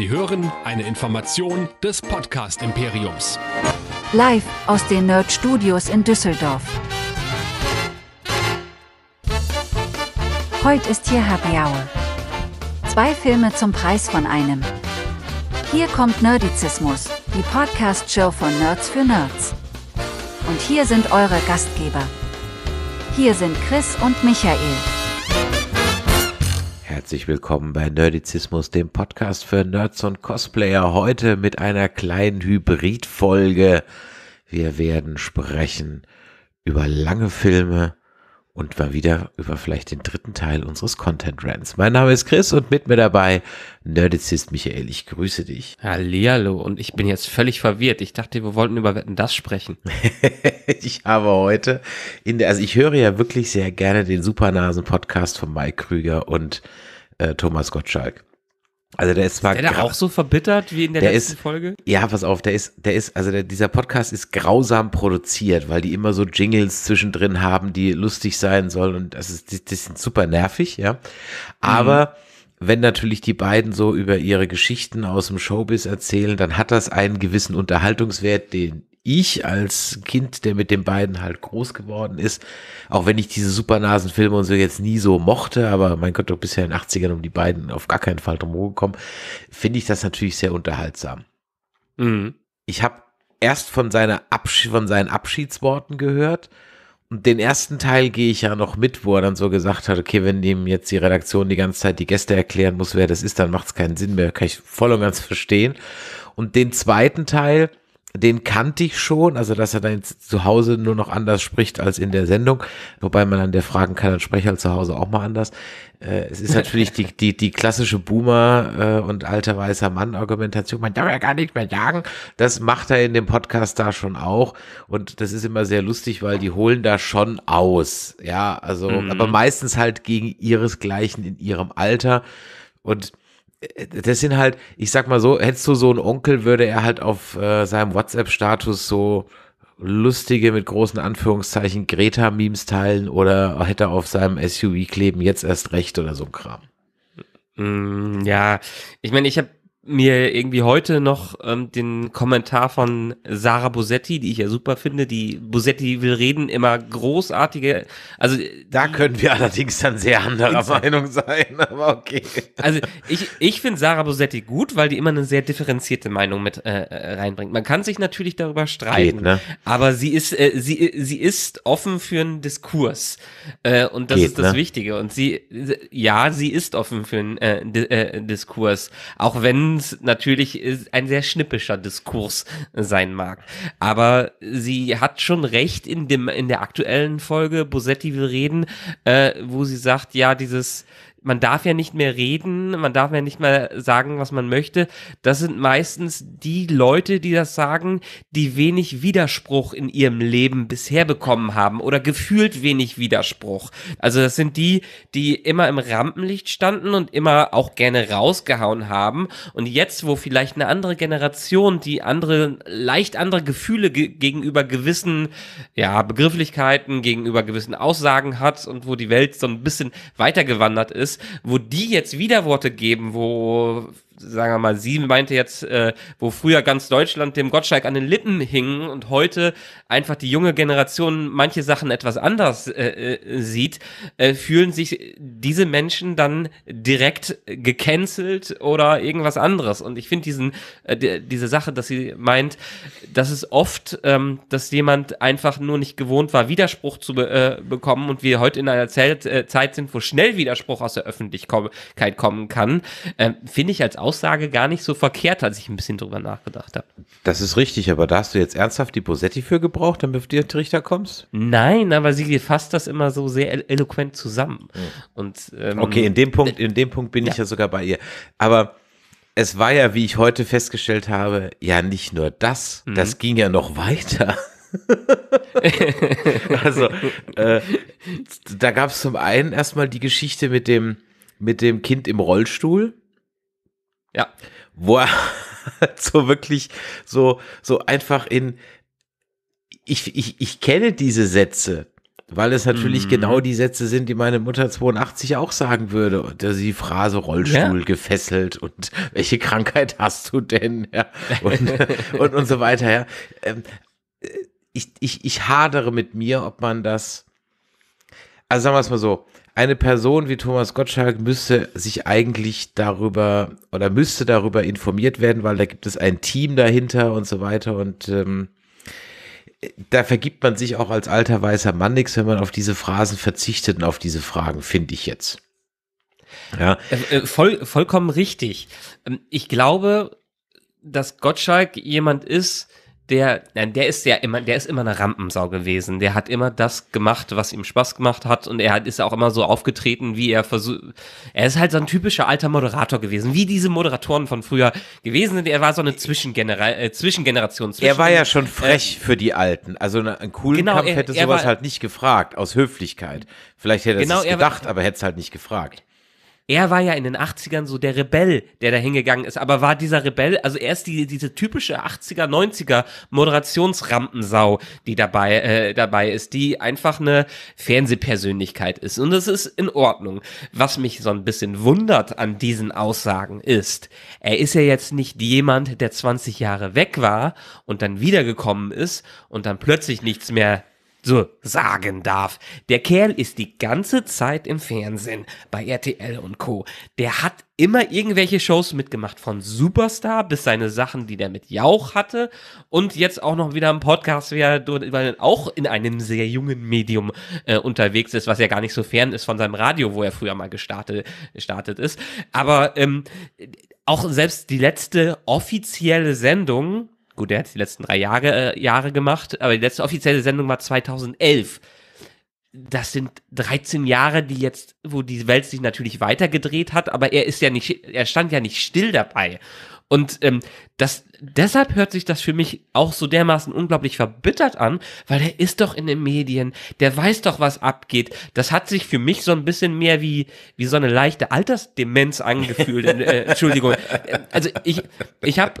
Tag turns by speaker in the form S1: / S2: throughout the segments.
S1: Sie hören eine Information des Podcast Imperiums. Live aus den Nerd Studios in Düsseldorf. Heute ist hier Happy Hour. Zwei Filme zum Preis von einem. Hier kommt Nerdizismus, die Podcast-Show von Nerds für Nerds. Und hier sind eure Gastgeber. Hier sind Chris und Michael
S2: herzlich willkommen bei Nerdizismus, dem Podcast für Nerds und Cosplayer. Heute mit einer kleinen Hybridfolge. Wir werden sprechen über lange Filme und mal wieder über vielleicht den dritten Teil unseres Content Rants. Mein Name ist Chris und mit mir dabei Nerdizist Michael. Ich grüße dich.
S1: Hallihallo und ich bin jetzt völlig verwirrt. Ich dachte, wir wollten über Wetten das sprechen.
S2: ich habe heute in der, also ich höre ja wirklich sehr gerne den Supernasen Podcast von Mike Krüger und äh, Thomas Gottschalk. Also der ist zwar ist der auch
S1: so verbittert wie in der, der letzten ist, Folge.
S2: Ja, pass auf, der ist, der ist, also der, dieser Podcast ist grausam produziert, weil die immer so Jingles zwischendrin haben, die lustig sein sollen und das ist, das die sind super nervig, ja. Aber mhm. wenn natürlich die beiden so über ihre Geschichten aus dem Showbiz erzählen, dann hat das einen gewissen Unterhaltungswert, den ich als Kind, der mit den beiden halt groß geworden ist, auch wenn ich diese Supernasenfilme und so jetzt nie so mochte, aber mein Gott, doch bisher in den 80ern um die beiden auf gar keinen Fall drum gekommen, finde ich das natürlich sehr unterhaltsam. Mhm. Ich habe erst von, seiner Absch von seinen Abschiedsworten gehört. Und den ersten Teil gehe ich ja noch mit, wo er dann so gesagt hat, okay, wenn ihm jetzt die Redaktion die ganze Zeit die Gäste erklären muss, wer das ist, dann macht es keinen Sinn mehr. Kann ich voll und ganz verstehen. Und den zweiten Teil, den kannte ich schon, also dass er dann zu Hause nur noch anders spricht als in der Sendung, wobei man an der fragen kann, dann spreche er halt zu Hause auch mal anders. Äh, es ist natürlich die, die, die klassische Boomer äh, und alter weißer Mann Argumentation, man darf ja gar nicht mehr jagen, das macht er in dem Podcast da schon auch und das ist immer sehr lustig, weil die holen da schon aus, ja, also, mhm. aber meistens halt gegen ihresgleichen in ihrem Alter und äh, das sind halt, ich sag mal so, hättest du so einen Onkel, würde er halt auf äh, seinem WhatsApp-Status so lustige mit großen Anführungszeichen Greta-Memes teilen oder hätte auf seinem SUV kleben jetzt erst recht oder so ein Kram.
S1: Mm, ja, ich meine, ich habe mir irgendwie heute noch ähm, den Kommentar von Sarah Bosetti, die ich ja super finde, die Bosetti will reden, immer großartige, also da können wir allerdings dann sehr anderer Meinung sein, aber okay. Also ich, ich finde Sarah Bosetti gut, weil die immer eine sehr differenzierte Meinung mit äh, äh, reinbringt. Man kann sich natürlich darüber streiten, Geht, ne? aber sie ist äh, sie sie ist offen für einen Diskurs äh, und das Geht, ist das ne? Wichtige und sie ja sie ist offen für einen äh, äh, Diskurs, auch wenn uns natürlich äh, ein sehr schnippischer Diskurs sein mag. Aber sie hat schon recht in, dem, in der aktuellen Folge, Bosetti will reden, äh, wo sie sagt, ja, dieses, man darf ja nicht mehr reden, man darf ja nicht mehr sagen, was man möchte. Das sind meistens die Leute, die das sagen, die wenig Widerspruch in ihrem Leben bisher bekommen haben oder gefühlt wenig Widerspruch. Also das sind die, die immer im Rampenlicht standen und immer auch gerne rausgehauen haben. Und jetzt, wo vielleicht eine andere Generation, die andere, leicht andere Gefühle ge gegenüber gewissen, ja, Begrifflichkeiten, gegenüber gewissen Aussagen hat und wo die Welt so ein bisschen weitergewandert ist, ist, wo die jetzt Widerworte geben, wo sagen wir mal, sie meinte jetzt, äh, wo früher ganz Deutschland dem Gottschalk an den Lippen hing und heute einfach die junge Generation manche Sachen etwas anders äh, äh sieht, äh, fühlen sich diese Menschen dann direkt gecancelt oder irgendwas anderes. Und ich finde diesen, äh, diese Sache, dass sie meint, dass es oft, ähm, dass jemand einfach nur nicht gewohnt war, Widerspruch zu be äh, bekommen und wir heute in einer Zeit, äh, Zeit sind, wo schnell Widerspruch aus der Öffentlichkeit kommen kann, äh, finde ich als Außenstehender Aussage gar nicht so verkehrt, als ich ein bisschen drüber nachgedacht habe.
S2: Das ist richtig, aber da hast du jetzt ernsthaft die Bosetti für gebraucht,
S1: damit du dir Trichter kommst? Nein, aber sie fasst das immer so sehr eloquent zusammen. Mhm.
S2: Und, ähm, okay, in dem Punkt, äh, in dem Punkt bin ja. ich ja sogar bei ihr. Aber es war ja, wie ich heute festgestellt habe, ja nicht nur das, mhm. das ging ja noch weiter. also, äh, da gab es zum einen erstmal die Geschichte mit dem, mit dem Kind im Rollstuhl. Ja, wo er so wirklich so, so einfach in, ich, ich, ich kenne diese Sätze, weil es natürlich mhm. genau die Sätze sind, die meine Mutter 82 auch sagen würde. Und also äh, die Phrase Rollstuhl ja. gefesselt und äh, welche Krankheit hast du denn? Ja. Und, und, und, so weiter. Ja. Ähm, äh, ich, ich, ich hadere mit mir, ob man das. Also sagen wir es mal so, eine Person wie Thomas Gottschalk müsste sich eigentlich darüber oder müsste darüber informiert werden, weil da gibt es ein Team dahinter und so weiter und ähm, da vergibt man sich auch als alter weißer Mann nichts, wenn man auf diese Phrasen verzichtet und auf diese Fragen, finde ich jetzt. Ja.
S1: Äh, äh, voll, vollkommen richtig. Ähm, ich glaube, dass Gottschalk jemand ist, der, der ist ja immer, der ist immer eine Rampensau gewesen. Der hat immer das gemacht, was ihm Spaß gemacht hat und er hat, ist auch immer so aufgetreten, wie er versucht. Er ist halt so ein typischer alter Moderator gewesen, wie diese Moderatoren von früher gewesen sind. Er war so eine Zwischengenera äh, Zwischengeneration. Zwischen er war ja schon äh,
S2: frech äh, für die Alten. Also einen coolen genau, Kampf hätte er, sowas war, halt nicht gefragt, aus Höflichkeit. Vielleicht hätte er genau, es gedacht, war, aber
S1: hätte es halt nicht gefragt er war ja in den 80ern so der Rebell, der da hingegangen ist, aber war dieser Rebell, also er ist die, diese typische 80er, 90er Moderationsrampensau, die dabei, äh, dabei ist, die einfach eine Fernsehpersönlichkeit ist. Und das ist in Ordnung. Was mich so ein bisschen wundert an diesen Aussagen ist, er ist ja jetzt nicht jemand, der 20 Jahre weg war und dann wiedergekommen ist und dann plötzlich nichts mehr so sagen darf. Der Kerl ist die ganze Zeit im Fernsehen bei RTL und Co. Der hat immer irgendwelche Shows mitgemacht, von Superstar bis seine Sachen, die der mit Jauch hatte und jetzt auch noch wieder ein Podcast, weil er auch in einem sehr jungen Medium äh, unterwegs ist, was ja gar nicht so fern ist von seinem Radio, wo er früher mal gestartet, gestartet ist. Aber ähm, auch selbst die letzte offizielle Sendung gut, der hat die letzten drei Jahre, äh, Jahre gemacht, aber die letzte offizielle Sendung war 2011. Das sind 13 Jahre, die jetzt, wo die Welt sich natürlich weitergedreht hat, aber er ist ja nicht, er stand ja nicht still dabei. Und ähm, das, deshalb hört sich das für mich auch so dermaßen unglaublich verbittert an, weil er ist doch in den Medien, der weiß doch, was abgeht. Das hat sich für mich so ein bisschen mehr wie, wie so eine leichte Altersdemenz angefühlt. äh, Entschuldigung. Also ich, ich habe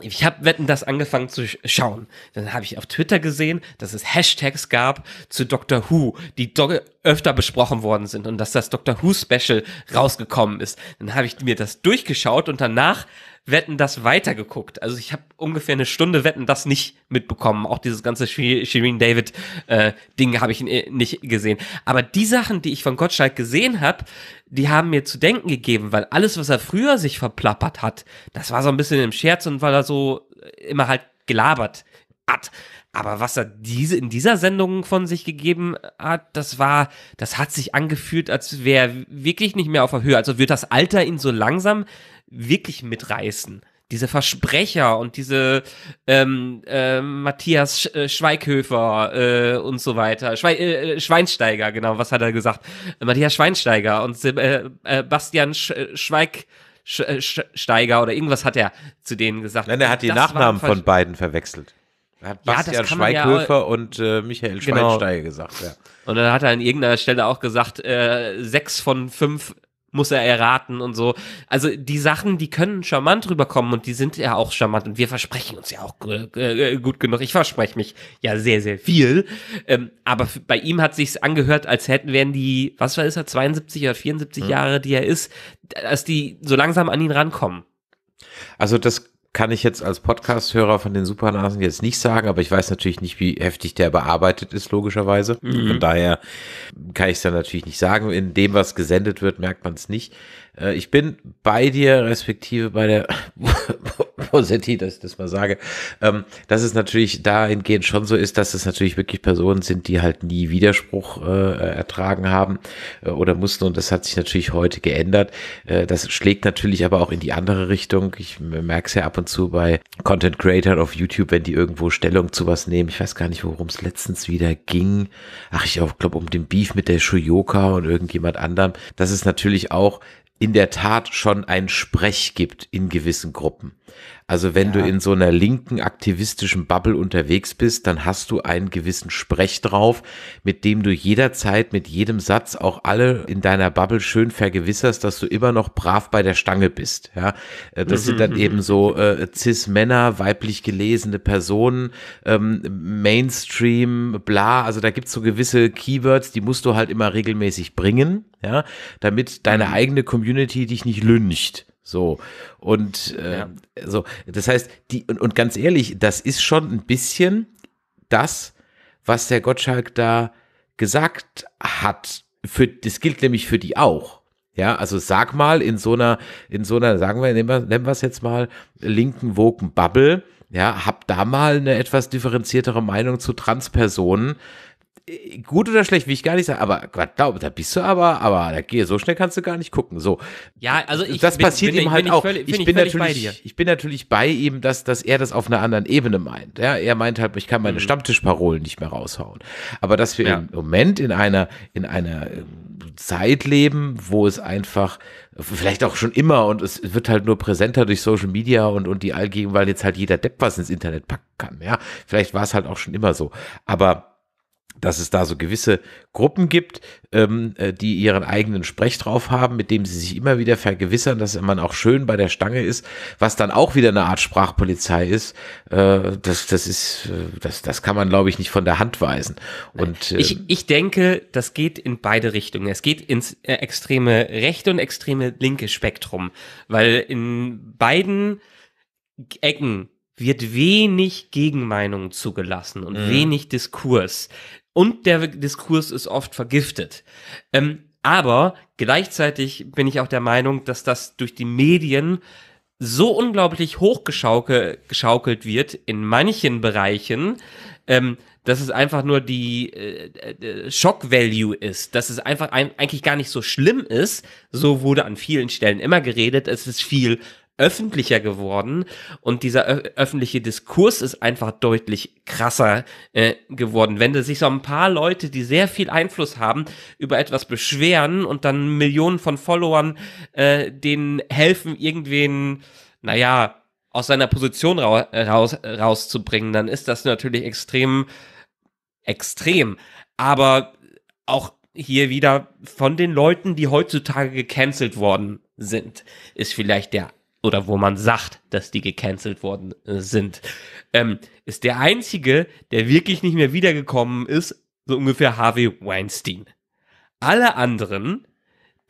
S1: ich habe Wetten das angefangen zu schauen. Dann habe ich auf Twitter gesehen, dass es Hashtags gab zu Doctor Who, die do öfter besprochen worden sind und dass das Doctor Who Special rausgekommen ist. Dann habe ich mir das durchgeschaut und danach Wetten das weitergeguckt. Also ich habe ungefähr eine Stunde Wetten das nicht mitbekommen. Auch dieses ganze Shirin David äh, Ding habe ich äh, nicht gesehen. Aber die Sachen, die ich von Gottschalk gesehen habe, die haben mir zu denken gegeben, weil alles, was er früher sich verplappert hat, das war so ein bisschen im Scherz und weil er so äh, immer halt gelabert hat. Aber was er diese in dieser Sendung von sich gegeben hat, das war, das hat sich angefühlt, als wäre er wirklich nicht mehr auf der Höhe. Also wird das Alter ihn so langsam wirklich mitreißen diese Versprecher und diese ähm, äh, Matthias Sch äh, Schweighöfer äh, und so weiter. Schwe äh, äh Schweinsteiger, genau, was hat er gesagt? Matthias Schweinsteiger und Seb äh, äh, Bastian Sch äh, Schweig. Äh, Steiger oder irgendwas hat er zu denen gesagt. Nein, er hat die Nachnamen von
S2: beiden verwechselt. Hat Bastian ja, Schweighöfer ja,
S1: und äh, Michael genau. Schweinsteiger genau. gesagt. Ja. Und dann hat er an irgendeiner Stelle auch gesagt, äh, sechs von fünf muss er erraten und so. Also die Sachen, die können charmant rüberkommen und die sind ja auch charmant und wir versprechen uns ja auch gut, äh, äh, gut genug. Ich verspreche mich ja sehr, sehr viel. Ähm, aber bei ihm hat sich angehört, als hätten wären die, was war ist er, 72 oder 74 mhm. Jahre, die er ist, dass die so langsam an ihn rankommen.
S2: Also das kann ich jetzt als Podcast-Hörer von den Supernasen jetzt nicht sagen, aber ich weiß natürlich nicht, wie heftig der bearbeitet ist, logischerweise. Mhm. Von daher kann ich es dann natürlich nicht sagen. In dem, was gesendet wird, merkt man es nicht. Äh, ich bin bei dir, respektive bei der Rossetti, dass ich das mal sage, ähm, dass es natürlich dahingehend schon so ist, dass es natürlich wirklich Personen sind, die halt nie Widerspruch äh, ertragen haben äh, oder mussten. Und das hat sich natürlich heute geändert. Äh, das schlägt natürlich aber auch in die andere Richtung. Ich merke es ja ab und zu bei Content Creators auf YouTube, wenn die irgendwo Stellung zu was nehmen. Ich weiß gar nicht, worum es letztens wieder ging. Ach, ich glaube, um den Beef mit der Shuyoka und irgendjemand anderem. Das ist natürlich auch in der Tat schon ein Sprech gibt in gewissen Gruppen. Also wenn ja. du in so einer linken aktivistischen Bubble unterwegs bist, dann hast du einen gewissen Sprech drauf, mit dem du jederzeit mit jedem Satz auch alle in deiner Bubble schön vergewisserst, dass du immer noch brav bei der Stange bist. Ja, äh, das sind dann eben so äh, Cis-Männer, weiblich gelesene Personen, ähm, Mainstream, bla. Also da gibt's so gewisse Keywords, die musst du halt immer regelmäßig bringen, ja, damit deine mhm. eigene Community dich nicht lyncht. So. Und äh, ja. Ähm, so, das heißt, die, und, und ganz ehrlich, das ist schon ein bisschen das, was der Gottschalk da gesagt hat. Für, das gilt nämlich für die auch. Ja, also sag mal in so einer, in so einer, sagen wir, nennen wir es jetzt mal, linken Woken Bubble, ja, hab da mal eine etwas differenziertere Meinung zu Transpersonen gut oder schlecht, wie ich gar nicht sage, aber Gott, glaub, da bist du aber, aber da gehe so schnell kannst du gar nicht gucken. So. Ja, also ich das bin, passiert bin, ihm halt bin halt auch. Völlig, ich bin natürlich, ich bin natürlich bei ihm, dass, dass er das auf einer anderen Ebene meint. Ja, er meint halt, ich kann meine mhm. Stammtischparolen nicht mehr raushauen. Aber dass wir ja. im Moment in einer in einer ähm, Zeit leben, wo es einfach vielleicht auch schon immer und es wird halt nur präsenter durch Social Media und und die Allgegenwart, weil jetzt halt jeder Depp was ins Internet packen kann. Ja, vielleicht war es halt auch schon immer so, aber dass es da so gewisse Gruppen gibt, ähm, äh, die ihren eigenen Sprech drauf haben, mit dem sie sich immer wieder vergewissern, dass man auch schön bei der Stange ist, was dann auch wieder eine Art Sprachpolizei ist. Äh, das, das ist, äh, das, das kann man, glaube ich, nicht von der Hand weisen. Und, äh, ich,
S1: ich denke, das geht in beide Richtungen. Es geht ins äh, extreme rechte und extreme linke Spektrum, weil in beiden Ecken wird wenig Gegenmeinung zugelassen und mhm. wenig Diskurs. Und der Diskurs ist oft vergiftet. Ähm, aber gleichzeitig bin ich auch der Meinung, dass das durch die Medien so unglaublich hochgeschaukelt wird in manchen Bereichen, ähm, dass es einfach nur die äh, äh Schock-Value ist, dass es einfach ein, eigentlich gar nicht so schlimm ist. So wurde an vielen Stellen immer geredet, es ist viel öffentlicher geworden und dieser öffentliche Diskurs ist einfach deutlich krasser äh, geworden. Wenn sich so ein paar Leute, die sehr viel Einfluss haben, über etwas beschweren und dann Millionen von Followern äh, denen helfen, irgendwen, naja, aus seiner Position raus, äh, raus, rauszubringen, dann ist das natürlich extrem, extrem. Aber auch hier wieder von den Leuten, die heutzutage gecancelt worden sind, ist vielleicht der oder wo man sagt, dass die gecancelt worden äh, sind, ähm, ist der einzige, der wirklich nicht mehr wiedergekommen ist, so ungefähr Harvey Weinstein. Alle anderen,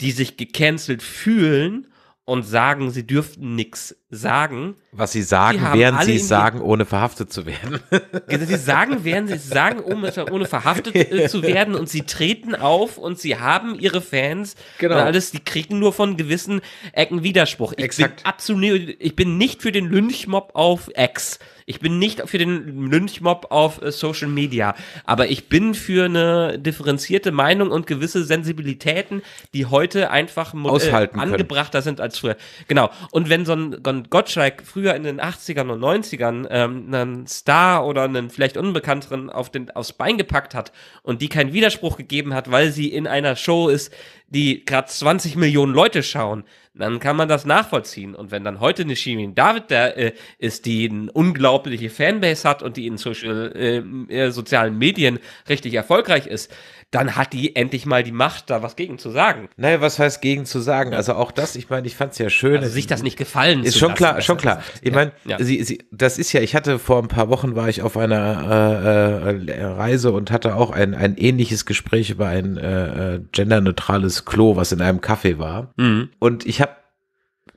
S1: die sich gecancelt fühlen und sagen, sie dürften nichts sagen. Was sie sagen, während sie es sagen,
S2: ohne verhaftet zu werden.
S1: sie sagen, während sie es sagen, ohne, verhaftet äh, zu werden und sie treten auf und sie haben ihre Fans genau. und alles, die kriegen nur von gewissen Ecken Widerspruch. Ich Exakt. bin absolut, ich bin nicht für den Lynchmob auf Ex. Ich bin nicht für den Lynchmob auf äh, Social Media, aber ich bin für eine differenzierte Meinung und gewisse Sensibilitäten, die heute einfach äh, Aushalten äh, angebrachter können. sind als früher. Genau. Und wenn so ein Gottschalk früher in den 80ern und 90ern ähm, einen Star oder einen vielleicht Unbekannteren auf den, aufs Bein gepackt hat und die keinen Widerspruch gegeben hat, weil sie in einer Show ist, die gerade 20 Millionen Leute schauen, dann kann man das nachvollziehen. Und wenn dann heute eine Shirin David da äh, ist, die eine unglaubliche Fanbase hat und die in Social, äh, äh, sozialen Medien richtig erfolgreich ist, dann hat die endlich mal die Macht, da was gegen zu sagen. Naja, was heißt gegen zu sagen? Also auch das, ich meine, ich fand es ja schön. Also sich das nicht gefallen ist schon klar, schon klar. Ich meine, ja. sie, sie,
S2: das ist ja, ich hatte vor ein paar Wochen war ich auf einer äh, äh Reise und hatte auch ein, ein ähnliches Gespräch über ein äh, genderneutrales Klo, was in einem Kaffee war. Mhm. Und ich habe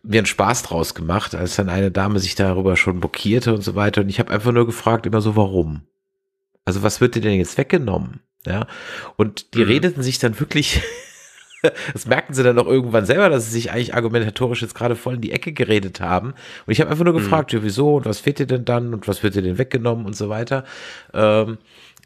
S2: mir einen Spaß draus gemacht, als dann eine Dame sich darüber schon blockierte und so weiter. Und ich habe einfach nur gefragt, immer so, warum? Also was wird dir denn jetzt weggenommen? Ja. Und die mhm. redeten sich dann wirklich, das merkten sie dann auch irgendwann selber, dass sie sich eigentlich argumentatorisch jetzt gerade voll in die Ecke geredet haben. Und ich habe einfach nur mhm. gefragt, mhm. ja, wieso und was fehlt dir denn dann und was wird dir denn weggenommen und so weiter. Ähm,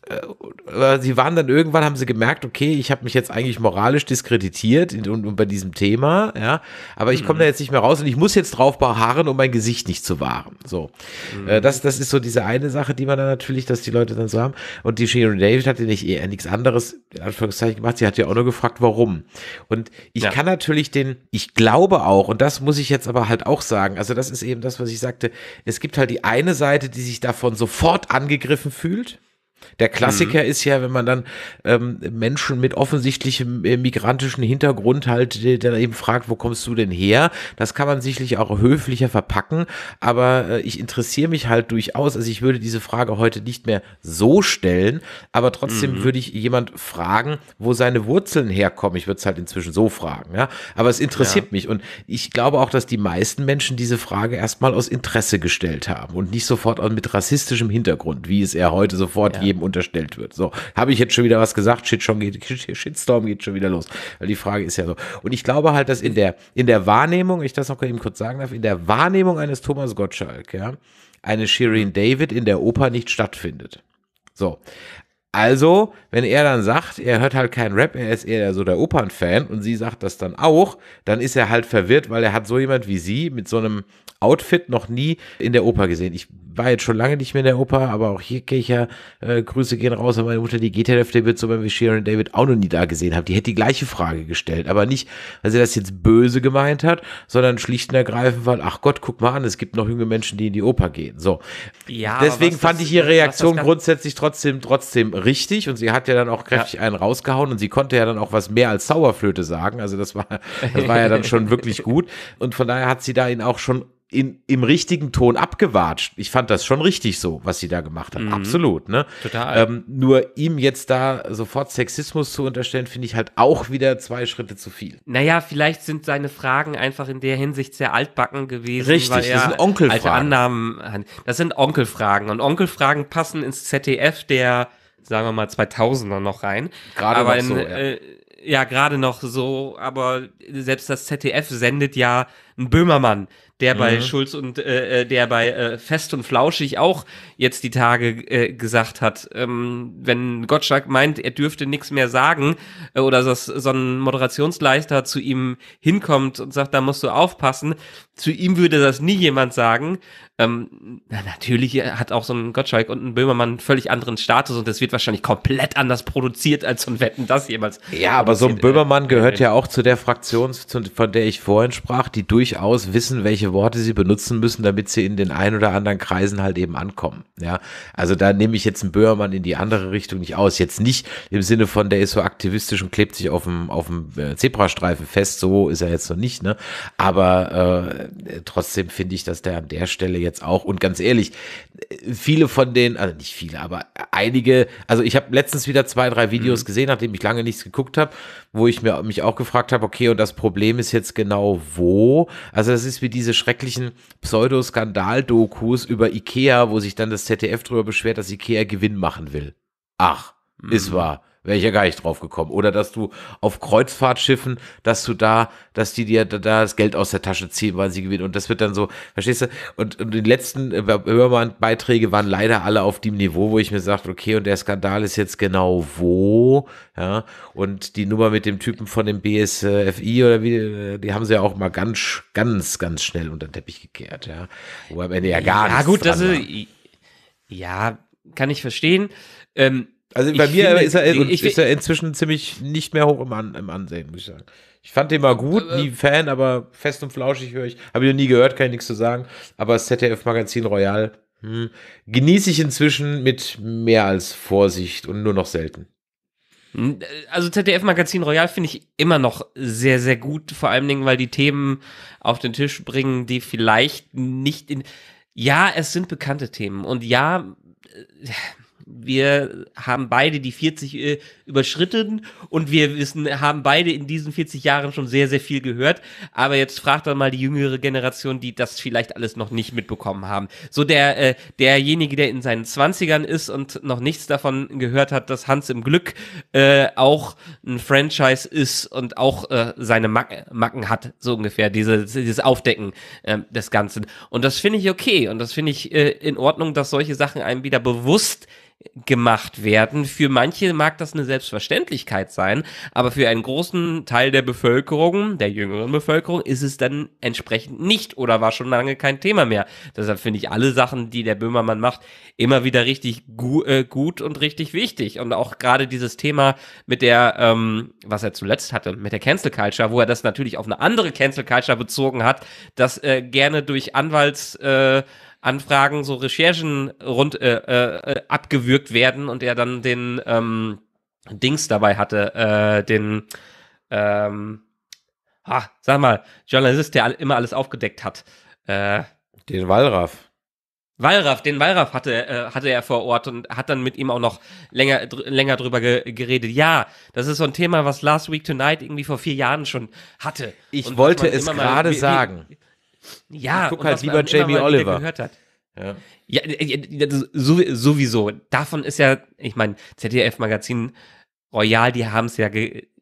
S2: äh, sie waren dann irgendwann, haben sie gemerkt, okay, ich habe mich jetzt eigentlich moralisch diskreditiert und, bei diesem Thema, ja, aber ich komme mhm. da jetzt nicht mehr raus und ich muss jetzt drauf beharren, um mein Gesicht nicht zu wahren. So, mhm. Äh, das, das ist so diese eine Sache, die man dann natürlich, dass die Leute dann so haben. Und die Sharon David hat ja nicht eher nichts anderes in Anführungszeichen gemacht. Sie hat ja auch nur gefragt, warum. Und ich ja. kann natürlich den, ich glaube auch, und das muss ich jetzt aber halt auch sagen. Also das ist eben das, was ich sagte. Es gibt halt die eine Seite, die sich davon sofort angegriffen fühlt der Klassiker mhm. ist ja, wenn man dann ähm, Menschen mit offensichtlichem äh, migrantischen Hintergrund halt äh, dann eben fragt, wo kommst du denn her? Das kann man sicherlich auch höflicher verpacken, aber äh, ich interessiere mich halt durchaus, also ich würde diese Frage heute nicht mehr so stellen, aber trotzdem mhm. würde ich jemand fragen, wo seine Wurzeln herkommen. Ich würde es halt inzwischen so fragen, ja. Aber es interessiert ja. mich und ich glaube auch, dass die meisten Menschen diese Frage erstmal aus Interesse gestellt haben und nicht sofort mit rassistischem Hintergrund, wie es er heute sofort ja. jedem jedem unterstellt wird. So, habe ich jetzt schon wieder was gesagt? Shit schon geht, Shitstorm geht schon wieder los. Weil die Frage ist ja so. Und ich glaube halt, dass in der, in der Wahrnehmung, ich das noch eben kurz sagen darf, in der Wahrnehmung eines Thomas Gottschalk, ja, eine Shirin David in der Oper nicht stattfindet. So. Also, wenn er dann sagt, er hört halt keinen Rap, er ist eher so der Opernfan und sie sagt das dann auch, dann ist er halt verwirrt, weil er hat so jemand wie sie mit so einem Outfit noch nie in der Oper gesehen. Ich war jetzt schon lange nicht mehr in der Oper, aber auch hier gehe ich ja, äh, Grüße gehen raus an meine Mutter, die geht ja öfter wird, so wenn wir Sharon David auch noch nie da gesehen haben. Die hätte die gleiche Frage gestellt, aber nicht, weil sie das jetzt böse gemeint hat, sondern schlicht und ergreifend, weil, ach Gott, guck mal an, es gibt noch junge Menschen, die in die Oper gehen. So. Ja, Deswegen fand das, ich ihre Reaktion grundsätzlich trotzdem, trotzdem richtig und sie hat ja dann auch kräftig ja. einen rausgehauen und sie konnte ja dann auch was mehr als Sauerflöte sagen. Also das war, das war ja dann schon wirklich gut. Und von daher hat sie da ihn auch schon in, im richtigen Ton abgewatscht. Ich fand das schon richtig so, was sie da gemacht hat. Mhm. Absolut, ne? Total. Ähm, nur ihm jetzt da sofort Sexismus zu unterstellen, finde ich halt auch wieder zwei Schritte zu viel.
S1: Naja, vielleicht sind seine Fragen einfach in der Hinsicht sehr altbacken gewesen. Richtig, weil er das sind Onkelfragen. Alte Annahmen, das sind Onkelfragen. Und Onkelfragen passen ins ZDF der, sagen wir mal, 2000er noch rein. Gerade Aber noch so, ja. Äh, ja, gerade noch so, aber selbst das ZDF sendet ja einen Böhmermann der mhm. bei Schulz und äh, äh, der bei äh, Fest und Flauschig auch jetzt die Tage äh, gesagt hat. Ähm, wenn Gottschalk meint, er dürfte nichts mehr sagen äh, oder dass so ein Moderationsleister zu ihm hinkommt und sagt, da musst du aufpassen, zu ihm würde das nie jemand sagen. Ähm, na, natürlich hat auch so ein Gottschalk und ein Böhmermann einen völlig anderen Status und das wird wahrscheinlich komplett anders produziert als so ein Wetten, das jemals. Ja, aber so ein äh, Böhmermann äh, gehört ja
S2: auch zu der Fraktion, von der ich vorhin sprach, die durchaus wissen, welche welche Worte sie benutzen müssen, damit sie in den ein oder anderen Kreisen halt eben ankommen. Ja, also da nehme ich jetzt einen Böhrmann in die andere Richtung nicht aus. Jetzt nicht im Sinne von, der ist so aktivistisch und klebt sich auf dem, auf dem äh, Zebrastreifen fest. So ist er jetzt noch nicht, ne? Aber äh, trotzdem finde ich, dass der an der Stelle jetzt auch, und ganz ehrlich, viele von den, also nicht viele, aber einige, also ich habe letztens wieder zwei, drei Videos mhm. gesehen, nachdem ich lange nichts geguckt habe, wo ich mir, mich auch gefragt habe, okay, und das Problem ist jetzt genau wo? Also das ist wie diese schrecklichen Pseudo-Skandal-Dokus über Ikea, wo sich dann das ZDF drüber beschwert, dass Ikea Gewinn machen will. Ach, mhm. ist wahr. Wäre ich ja gar nicht drauf gekommen. Oder dass du auf Kreuzfahrtschiffen, dass du da, dass die dir da, das Geld aus der Tasche ziehen, weil sie gewinnen. Und das wird dann so, verstehst du? Und, und die letzten äh, Hörmann-Beiträge waren leider alle auf dem Niveau, wo ich mir sagte, okay, und der Skandal ist jetzt genau wo, ja. Und die Nummer mit dem Typen von dem BSFI oder wie, äh, die haben sie ja auch mal ganz, ganz, ganz schnell unter den Teppich gekehrt, ja. Wo am Ende ja gar ja, nichts. Ja, gut, das ist,
S1: ja, kann ich verstehen. Ähm,
S2: also bei mir finde, ist, er, ich, ist er inzwischen ziemlich nicht mehr hoch im, An, im, Ansehen, muss ich sagen. Ich fand den mal gut, äh, nie Fan, aber fest und flauschig höre ich. Habe ich noch nie gehört, kann ich nichts zu sagen. Aber das ZDF-Magazin Royal hm, genieße ich inzwischen mit mehr als Vorsicht und nur noch selten.
S1: Hm, also ZDF Magazin Royal finde ich immer noch sehr, sehr gut, vor allen Dingen, weil die Themen auf den Tisch bringen, die vielleicht nicht in. Ja, es sind bekannte Themen und ja, äh, wir haben beide die 40 äh, überschritten und wir wissen, haben beide in diesen 40 Jahren schon sehr, sehr viel gehört. Aber jetzt fragt dann mal die jüngere Generation, die das vielleicht alles noch nicht mitbekommen haben. So der, äh, derjenige, der in seinen 20ern ist und noch nichts davon gehört hat, dass Hans im Glück äh, auch ein Franchise ist und auch äh, seine Macken, Macken hat, so ungefähr, diese, dieses Aufdecken äh, des Ganzen. Und das finde ich okay und das finde ich äh, in Ordnung, dass solche Sachen einem wieder bewusst gemacht werden. Für manche mag das eine Selbstverständlichkeit sein, aber für einen großen Teil der Bevölkerung, der jüngeren Bevölkerung, ist es dann entsprechend nicht oder war schon lange kein Thema mehr. Deshalb finde ich alle Sachen, die der Böhmermann macht, immer wieder richtig gu äh, gut und richtig wichtig. Und auch gerade dieses Thema mit der, ähm, was er zuletzt hatte, mit der Cancel Culture, wo er das natürlich auf eine andere Cancel Culture bezogen hat, dass äh, gerne durch Anwalts äh, Anfragen so Recherchen rund äh, äh, äh, abgewürgt werden und er dann den ähm, Dings dabei hatte, äh, den ähm, ah, sag mal, Journalist, der immer alles aufgedeckt hat. Äh, den Wallraff. Wallraff, den Wallraff hatte, äh, hatte er vor Ort und hat dann mit ihm auch noch länger, dr länger drüber ge geredet. Ja, das ist so ein Thema, was Last Week Tonight irgendwie vor vier Jahren schon hatte. Ich und wollte es gerade sagen. Wie, ja, ich guck halt lieber Jamie Oliver. Gehört hat. Ja. ja, äh, äh, sowieso. Davon ist ja, ich meine, ZDF Magazin Royal, die haben es ja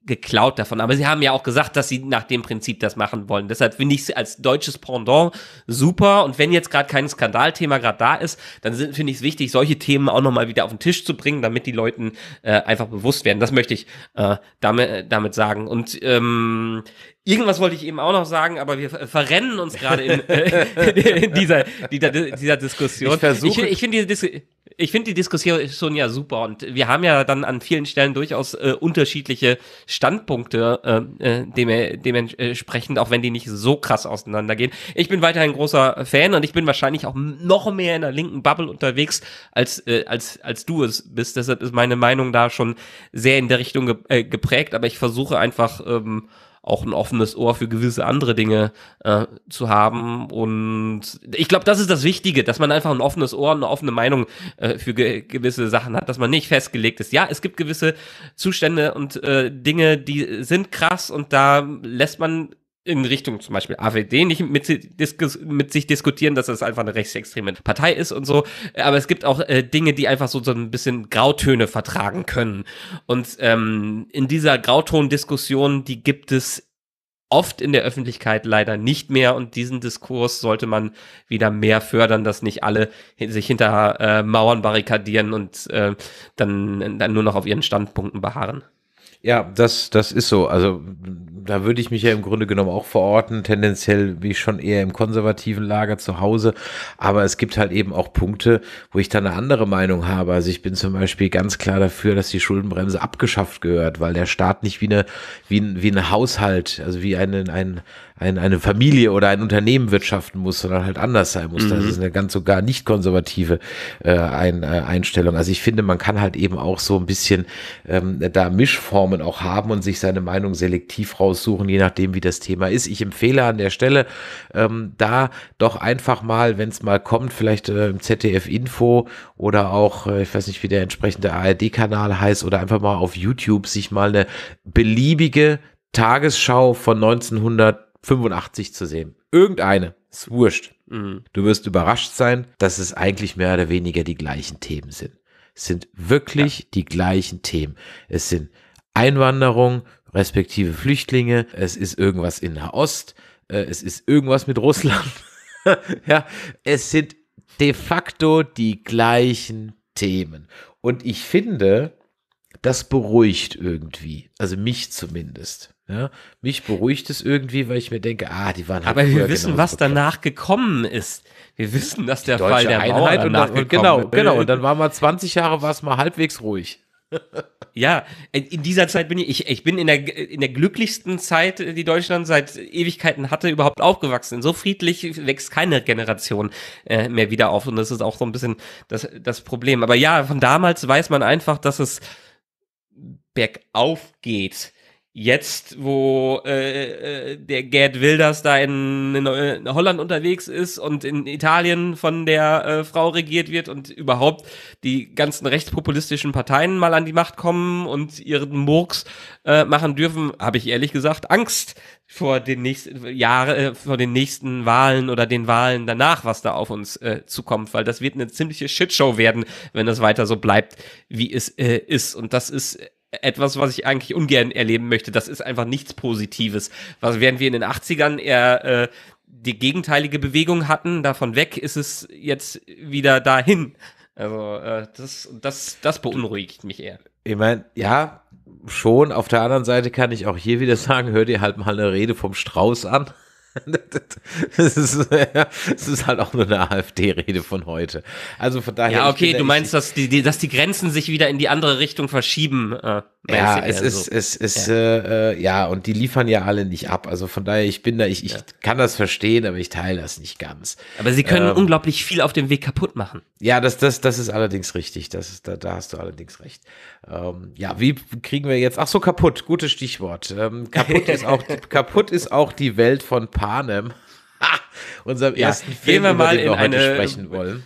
S1: geklaut davon. Aber sie haben ja auch gesagt, dass sie nach dem Prinzip das machen wollen. Deshalb finde ich es als deutsches Pendant super. Und wenn jetzt gerade kein Skandalthema gerade da ist, dann finde ich es wichtig, solche Themen auch nochmal wieder auf den Tisch zu bringen, damit die Leuten äh, einfach bewusst werden. Das möchte ich äh, damit, äh, damit sagen. Und ähm, Irgendwas wollte ich eben auch noch sagen, aber wir verrennen uns gerade in, äh, in dieser, dieser, dieser Diskussion. Ich, ich, ich finde diese Diskussion. Ich finde die Diskussion schon ja super und wir haben ja dann an vielen Stellen durchaus äh, unterschiedliche Standpunkte äh, äh dem, äh, dementsprechend, auch wenn die nicht so krass auseinandergehen. Ich bin weiterhin großer Fan und ich bin wahrscheinlich auch noch mehr in der linken Bubble unterwegs, als, äh, als, als du es bist. Deshalb ist meine Meinung da schon sehr in der Richtung ge äh, geprägt, aber ich versuche einfach ähm, auch ein offenes Ohr für gewisse andere Dinge äh, zu haben. Und ich glaube, das ist das Wichtige, dass man einfach ein offenes Ohr, eine offene Meinung äh, für ge gewisse Sachen hat, dass man nicht festgelegt ist. Ja, es gibt gewisse Zustände und äh, Dinge, die sind krass und da lässt man in Richtung zum Beispiel AfD nicht mit, mit, sich diskutieren, dass das einfach eine rechtsextreme Partei ist und so. Aber es gibt auch äh, Dinge, die einfach so, so ein bisschen Grautöne vertragen können. Und ähm, in dieser Grautondiskussion, die gibt es oft in der Öffentlichkeit leider nicht mehr. Und diesen Diskurs sollte man wieder mehr fördern, dass nicht alle sich hinter äh, Mauern barrikadieren und äh, dann, dann nur noch auf ihren Standpunkten beharren.
S2: Ja, das, das ist so. Also da würde ich mich ja im Grunde genommen auch verorten. Tendenziell wie schon eher im konservativen Lager zu Hause. Aber es gibt halt eben auch Punkte, wo ich da eine andere Meinung habe. Also ich bin zum Beispiel ganz klar dafür, dass die Schuldenbremse abgeschafft gehört, weil der Staat nicht wie eine, wie ein, wie ein Haushalt, also wie einen, ein, ein, eine Familie oder ein Unternehmen wirtschaften muss, sondern halt anders sein muss. Mhm. Das ist eine ganz gar nicht konservative äh, ein, äh, Einstellung. Also ich finde, man kann halt eben auch so ein bisschen ähm, da Mischformen auch haben und sich seine Meinung selektiv raussuchen, je nachdem, wie das Thema ist. Ich empfehle an der Stelle ähm, da doch einfach mal, wenn es mal kommt, vielleicht äh, im ZDF Info oder auch, äh, ich weiß nicht, wie der entsprechende ARD-Kanal heißt, oder einfach mal auf YouTube sich mal eine beliebige Tagesschau von 1900 85 zu sehen. Irgendeine. Ist wurscht. Mhm. Du wirst überrascht sein, dass es eigentlich mehr oder weniger die gleichen Themen sind. Es sind wirklich ja. die gleichen Themen. Es sind Einwanderung, respektive Flüchtlinge. Es ist irgendwas in Nahost. Äh, es ist irgendwas mit Russland. ja, es sind de facto die gleichen Themen. Und ich finde, das beruhigt irgendwie. Also mich zumindest. Ja, mich beruhigt es irgendwie, weil ich mir denke, ah, die waren halt Aber wir wissen, was bekommen. danach gekommen ist. Wir wissen,
S1: dass der Fall der Einheit Mauer danach und, und genau, ist. genau. Und dann
S2: war mal 20 Jahre, war es mal halbwegs ruhig.
S1: Ja, in dieser Zeit bin ich, ich, ich bin in der, in der glücklichsten Zeit, äh, die Deutschland seit Ewigkeiten hatte, überhaupt aufgewachsen. So friedlich wächst keine Generation äh, mehr wieder auf. Und das ist auch so ein bisschen das, das Problem. Aber ja, von damals weiß man einfach, dass es bergauf geht. Jetzt, wo äh, äh der Gerd Wilders da in, in, Holland unterwegs ist und in Italien von der äh, Frau regiert wird und überhaupt die ganzen rechtspopulistischen Parteien mal an die Macht kommen und ihren Murks äh, machen dürfen, habe ich ehrlich gesagt Angst vor den nächsten Jahre, äh, vor den nächsten Wahlen oder den Wahlen danach, was da auf uns äh, zukommt, weil das wird eine ziemliche Shitshow werden, wenn das weiter so bleibt, wie es ist. Und das ist etwas, was ich eigentlich ungern erleben möchte. Das ist einfach nichts Positives. Was während wir in den 80ern eher äh, die gegenteilige Bewegung hatten, davon weg ist es jetzt wieder dahin. Also äh, das, das, das beunruhigt mich eher.
S2: Ich meine, ja, schon. Auf der anderen Seite kann ich auch hier wieder sagen, hört ihr halt mal eine Rede vom Strauß an das, ist, das ist halt auch nur eine AfD-Rede von heute. Also von daher. Ja, okay, du meinst,
S1: dass die, die, dass die Grenzen sich wieder in die andere Richtung verschieben. Äh, ja, es also. ist, es ist, ja.
S2: Äh, äh, ja, und die liefern ja alle nicht ab. Also von daher, ich bin da, ich, ich ja. kann das verstehen, aber ich teile das nicht ganz. Aber sie können ähm, unglaublich
S1: viel auf dem Weg kaputt machen.
S2: Ja, das, das, das ist allerdings richtig. Das ist, da, da hast du allerdings recht. Ähm, ja, wie kriegen wir jetzt? Ach so, kaputt. Gutes Stichwort. Ähm, kaputt ist auch, kaputt ist auch die Welt von Panem, unserem ja, ersten Film, wir mal über den wir heute eine, sprechen wollen.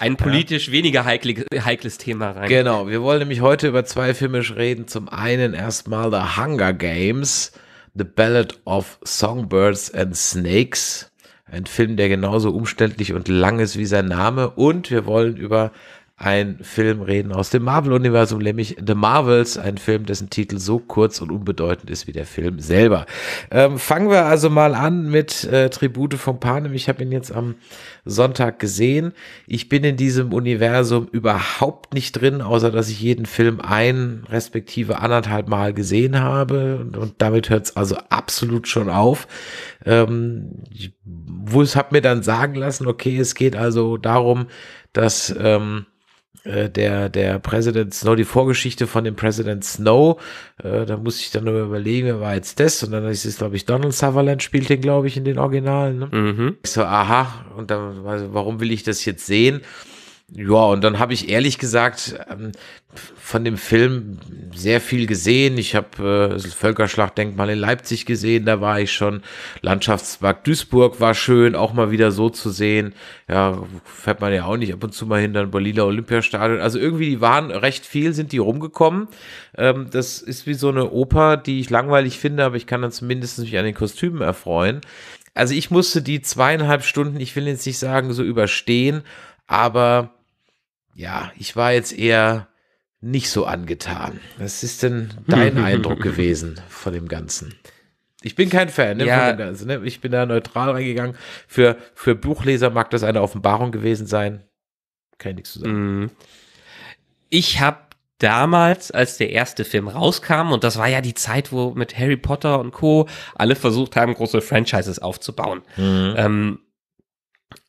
S1: Ein politisch ja. weniger heiklig, heikles Thema rein. Genau,
S2: wir wollen nämlich heute über zwei Filme reden. Zum einen erstmal The Hunger Games, The Ballad of Songbirds and Snakes. Ein Film, der genauso umständlich und lang ist wie sein Name. Und wir wollen über ein Film reden aus dem Marvel-Universum, nämlich The Marvels, ein Film, dessen Titel so kurz und unbedeutend ist wie der Film selber. Ähm, fangen wir also mal an mit äh, Tribute von Panem. Ich habe ihn jetzt am Sonntag gesehen. Ich bin in diesem Universum überhaupt nicht drin, außer dass ich jeden Film ein respektive anderthalb Mal gesehen habe. Und, und damit hört es also absolut schon auf. Ähm, ich habe mir dann sagen lassen, okay, es geht also darum, dass ähm, äh, der, der President Snow, die Vorgeschichte von dem President Snow. Äh, da muss ich dann überlegen, wer war jetzt das? Und dann ist es, glaube ich, Donald Sutherland spielt den, glaube ich, in den Originalen. Ne? Mhm. Ich so, aha, und dann, also, warum will ich das jetzt sehen? Ja, und dann habe ich ehrlich gesagt ähm, von dem Film sehr viel gesehen. Ich habe äh, das Völkerschlachtdenkmal in Leipzig gesehen, da war ich schon. Landschaftspark Duisburg war schön, auch mal wieder so zu sehen. Ja, fährt man ja auch nicht ab und zu mal hin, dann Berliner Olympiastadion. Also irgendwie, die waren recht viel, sind die rumgekommen. Ähm, das ist wie so eine Oper, die ich langweilig finde, aber ich kann dann zumindest mich an den Kostümen erfreuen. Also ich musste die zweieinhalb Stunden, ich will jetzt nicht sagen so überstehen, aber ja, ich war jetzt eher nicht so angetan. Was ist denn dein Eindruck gewesen von dem Ganzen? Ich bin kein Fan ne, ja. von dem Ganzen. Ne? Ich bin da neutral reingegangen. Für, für Buchleser mag das eine Offenbarung
S1: gewesen sein. Kann ich nichts zu sagen. Mhm. Ich habe damals, als der erste Film rauskam, und das war ja die Zeit, wo mit Harry Potter und Co. alle versucht haben, große Franchises aufzubauen. Mhm. Ähm,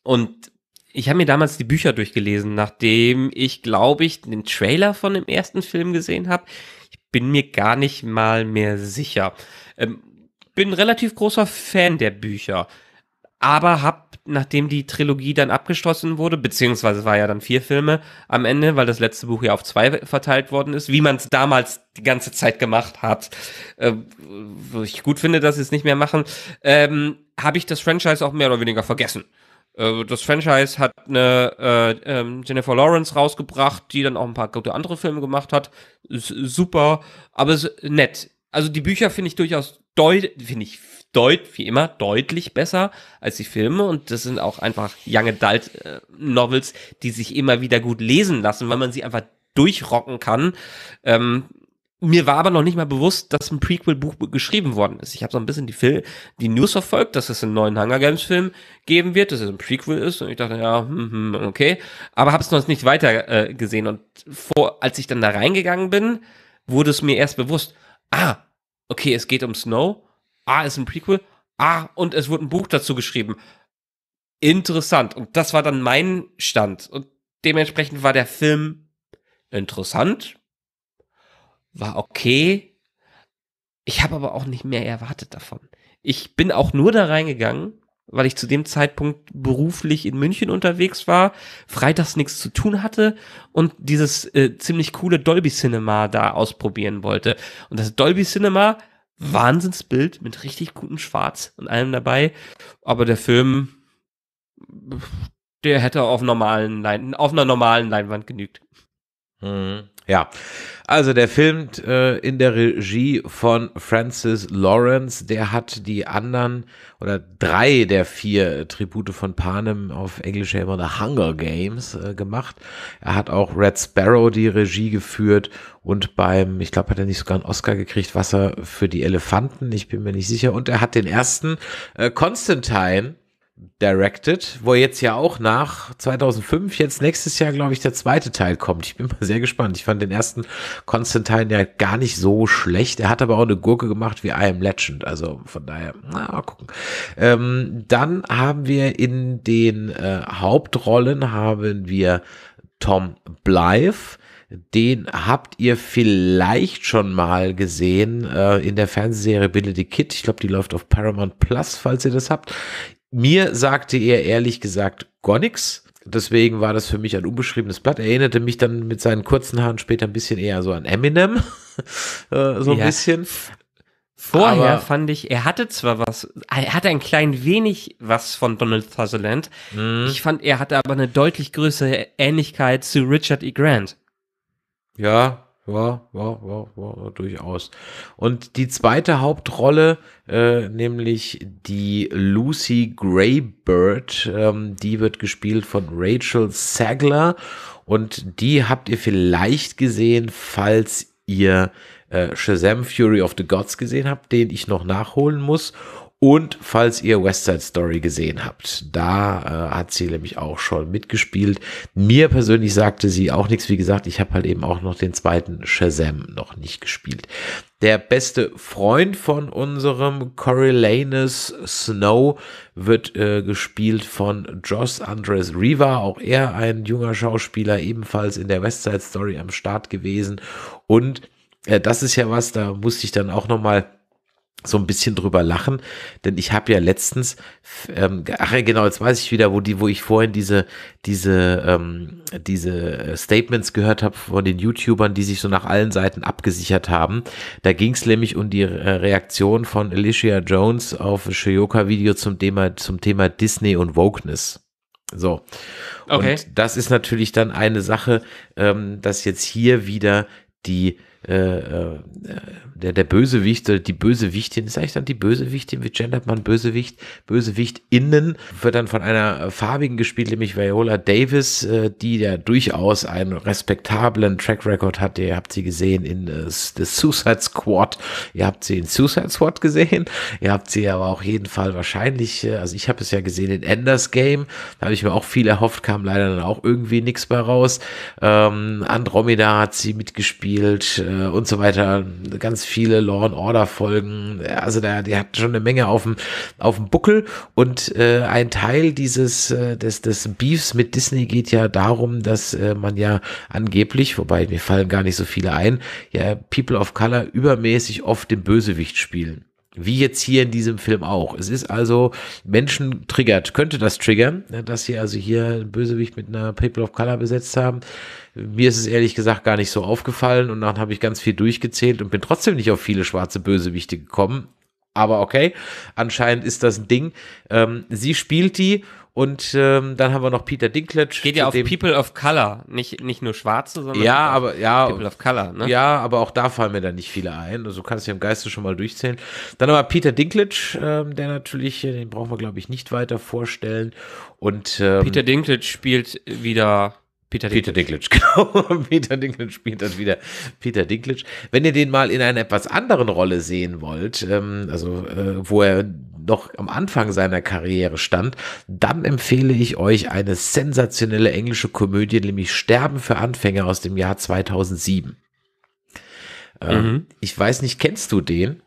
S1: und ich habe mir damals die Bücher durchgelesen, nachdem ich, glaube ich, den Trailer von dem ersten Film gesehen habe. Ich bin mir gar nicht mal mehr sicher. Ähm, bin ein relativ großer Fan der Bücher, aber habe, nachdem die Trilogie dann abgeschlossen wurde, beziehungsweise war ja dann vier Filme am Ende, weil das letzte Buch ja auf zwei verteilt worden ist, wie man es damals die ganze Zeit gemacht hat, äh, wo ich gut finde, dass sie es nicht mehr machen, ähm, habe ich das Franchise auch mehr oder weniger vergessen. Äh, das Franchise hat eine äh, äh, Jennifer Lawrence rausgebracht, die dann auch ein paar gute andere Filme gemacht hat. Ist super, aber ist nett. Also die Bücher finde ich durchaus finde ich deut, wie immer, deutlich besser als die Filme. Und das sind auch einfach Young Adult äh, Novels, die sich immer wieder gut lesen lassen, weil man sie einfach durchrocken kann. Ähm, mir war aber noch nicht mal bewusst, dass ein Prequel-Buch geschrieben worden ist. Ich habe so ein bisschen die, Film, die News verfolgt, dass es einen neuen Hunger Games-Film geben wird, dass es ein Prequel ist. Und ich dachte, ja, hm, hm, okay. Aber habe es noch nicht weiter äh, gesehen. Und vor, als ich dann da reingegangen bin, wurde es mir erst bewusst, ah, okay, es geht um Snow. Ah, es ist ein Prequel. Ah, und es wurde ein Buch dazu geschrieben. Interessant. Und das war dann mein Stand. Und dementsprechend war der Film interessant war okay. Ich habe aber auch nicht mehr erwartet davon. Ich bin auch nur da reingegangen, weil ich zu dem Zeitpunkt beruflich in München unterwegs war, freitags nichts zu tun hatte und dieses äh, ziemlich coole Dolby Cinema da ausprobieren wollte. Und das Dolby Cinema, Wahnsinnsbild mit richtig gutem Schwarz und allem dabei. Aber der Film, der hätte auf, normalen Lein auf einer normalen Leinwand genügt. Hm. Ja, also
S2: der Film äh, in der Regie von Francis Lawrence, der hat die anderen oder drei der vier Tribute von Panem auf Englisch immer The Hunger Games äh, gemacht. Er hat auch Red Sparrow die Regie geführt und beim, ich glaube, hat er nicht sogar einen Oscar gekriegt, Wasser für die Elefanten, ich bin mir nicht sicher. Und er hat den ersten äh, Constantine directed, wo jetzt ja auch nach 2005, jetzt nächstes Jahr, glaube ich, der zweite Teil kommt. Ich bin mal sehr gespannt. Ich fand den ersten Konstantin ja gar nicht so schlecht. Er hat aber auch eine Gurke gemacht wie I Am Legend. Also von daher, na, mal gucken. Ähm, dann haben wir in den äh, Hauptrollen haben wir Tom Blythe den habt ihr vielleicht schon mal gesehen äh, in der Fernsehserie Billy the Kid. Ich glaube, die läuft auf Paramount Plus, falls ihr das habt. Mir sagte er ehrlich gesagt gar nichts. Deswegen war das für mich ein unbeschriebenes Blatt. Er erinnerte mich dann mit seinen kurzen Haaren später ein bisschen eher so an Eminem. Äh, so ein ja. bisschen.
S1: Vorher Aber fand ich, er hatte zwar was, er hatte ein klein wenig was von Donald Sutherland. Mhm. Ich fand, er hatte aber eine deutlich größere Ähnlichkeit zu Richard E. Grant. Ja, ja,
S2: ja, ja, ja, durchaus. Und die zweite Hauptrolle, äh, nämlich die Lucy Greybird, ähm, die wird gespielt von Rachel Sagler und die habt ihr vielleicht gesehen, falls ihr äh, Shazam Fury of the Gods gesehen habt, den ich noch nachholen muss und falls ihr West Side Story gesehen habt, da äh, hat sie nämlich auch schon mitgespielt. Mir persönlich sagte sie auch nichts. Wie gesagt, ich habe halt eben auch noch den zweiten Shazam noch nicht gespielt. Der beste Freund von unserem Coriolanus Snow wird äh, gespielt von Joss Andres Riva, auch er ein junger Schauspieler, ebenfalls in der West Side Story am Start gewesen. Und äh, das ist ja was, da musste ich dann auch noch mal so ein bisschen drüber lachen, denn ich habe ja letztens, ähm, ach ja genau, jetzt weiß ich wieder, wo die, wo ich vorhin diese diese ähm, diese äh, Statements gehört habe von den YouTubern, die sich so nach allen Seiten abgesichert haben. Da ging es nämlich um die äh, Reaktion von Alicia Jones auf Shoyoka Video zum Thema zum Thema Disney und Wokeness. So. Okay. Und das ist natürlich dann eine Sache, ähm, dass jetzt hier wieder die äh, äh, der, der Bösewicht oder die Bösewichtin, ist eigentlich dann die Bösewichtin, wie gendert man Bösewicht? Bösewichtinnen wird dann von einer farbigen gespielt, nämlich Viola Davis, äh, die ja durchaus einen respektablen Track Record hat. Ihr habt sie gesehen in äh, The Suicide Squad, ihr habt sie in Suicide Squad gesehen, ihr habt sie aber auch jeden Fall wahrscheinlich, äh, also ich habe es ja gesehen in Enders Game, da habe ich mir auch viel erhofft, kam leider dann auch irgendwie nichts mehr raus. Ähm, Andromeda hat sie mitgespielt äh, und so weiter, ganz viel viele Law and Order Folgen. Also da, die hatten schon eine Menge auf dem, auf dem Buckel. Und äh, ein Teil dieses, äh, des, des Beefs mit Disney geht ja darum, dass äh, man ja angeblich, wobei mir fallen gar nicht so viele ein, ja People of Color übermäßig oft den Bösewicht spielen wie jetzt hier in diesem Film auch. Es ist also Menschen triggert, könnte das triggern, ne, dass sie also hier einen Bösewicht mit einer People of Color besetzt haben. Mir ist es ehrlich gesagt gar nicht so aufgefallen und dann habe ich ganz viel durchgezählt und bin trotzdem nicht auf viele schwarze Bösewichte gekommen. Aber okay, anscheinend ist das ein Ding. Ähm, sie spielt die und ähm, dann haben wir noch Peter Dinklage. Geht ja auf People
S1: of Color, nicht, nicht nur Schwarze, sondern ja, aber, ja, People of
S2: Color. Ne? Ja, aber auch da fallen mir dann nicht viele ein. Also kannst du ja im Geiste schon mal durchzählen. Dann aber Peter Dinklage, ähm, der natürlich, äh, den brauchen wir glaube ich nicht weiter vorstellen. Und ähm, Peter Dinklage spielt wieder Peter Dinklage. Peter Dinklage, genau. Peter Dinklage spielt dann wieder Peter Dinklage. Wenn ihr den mal in einer etwas anderen Rolle sehen wollt, ähm, also äh, wo er noch am Anfang seiner Karriere stand, dann empfehle ich euch eine sensationelle englische Komödie, nämlich Sterben für Anfänger aus dem Jahr 2007. Ähm, mhm. Ich weiß nicht, kennst du den?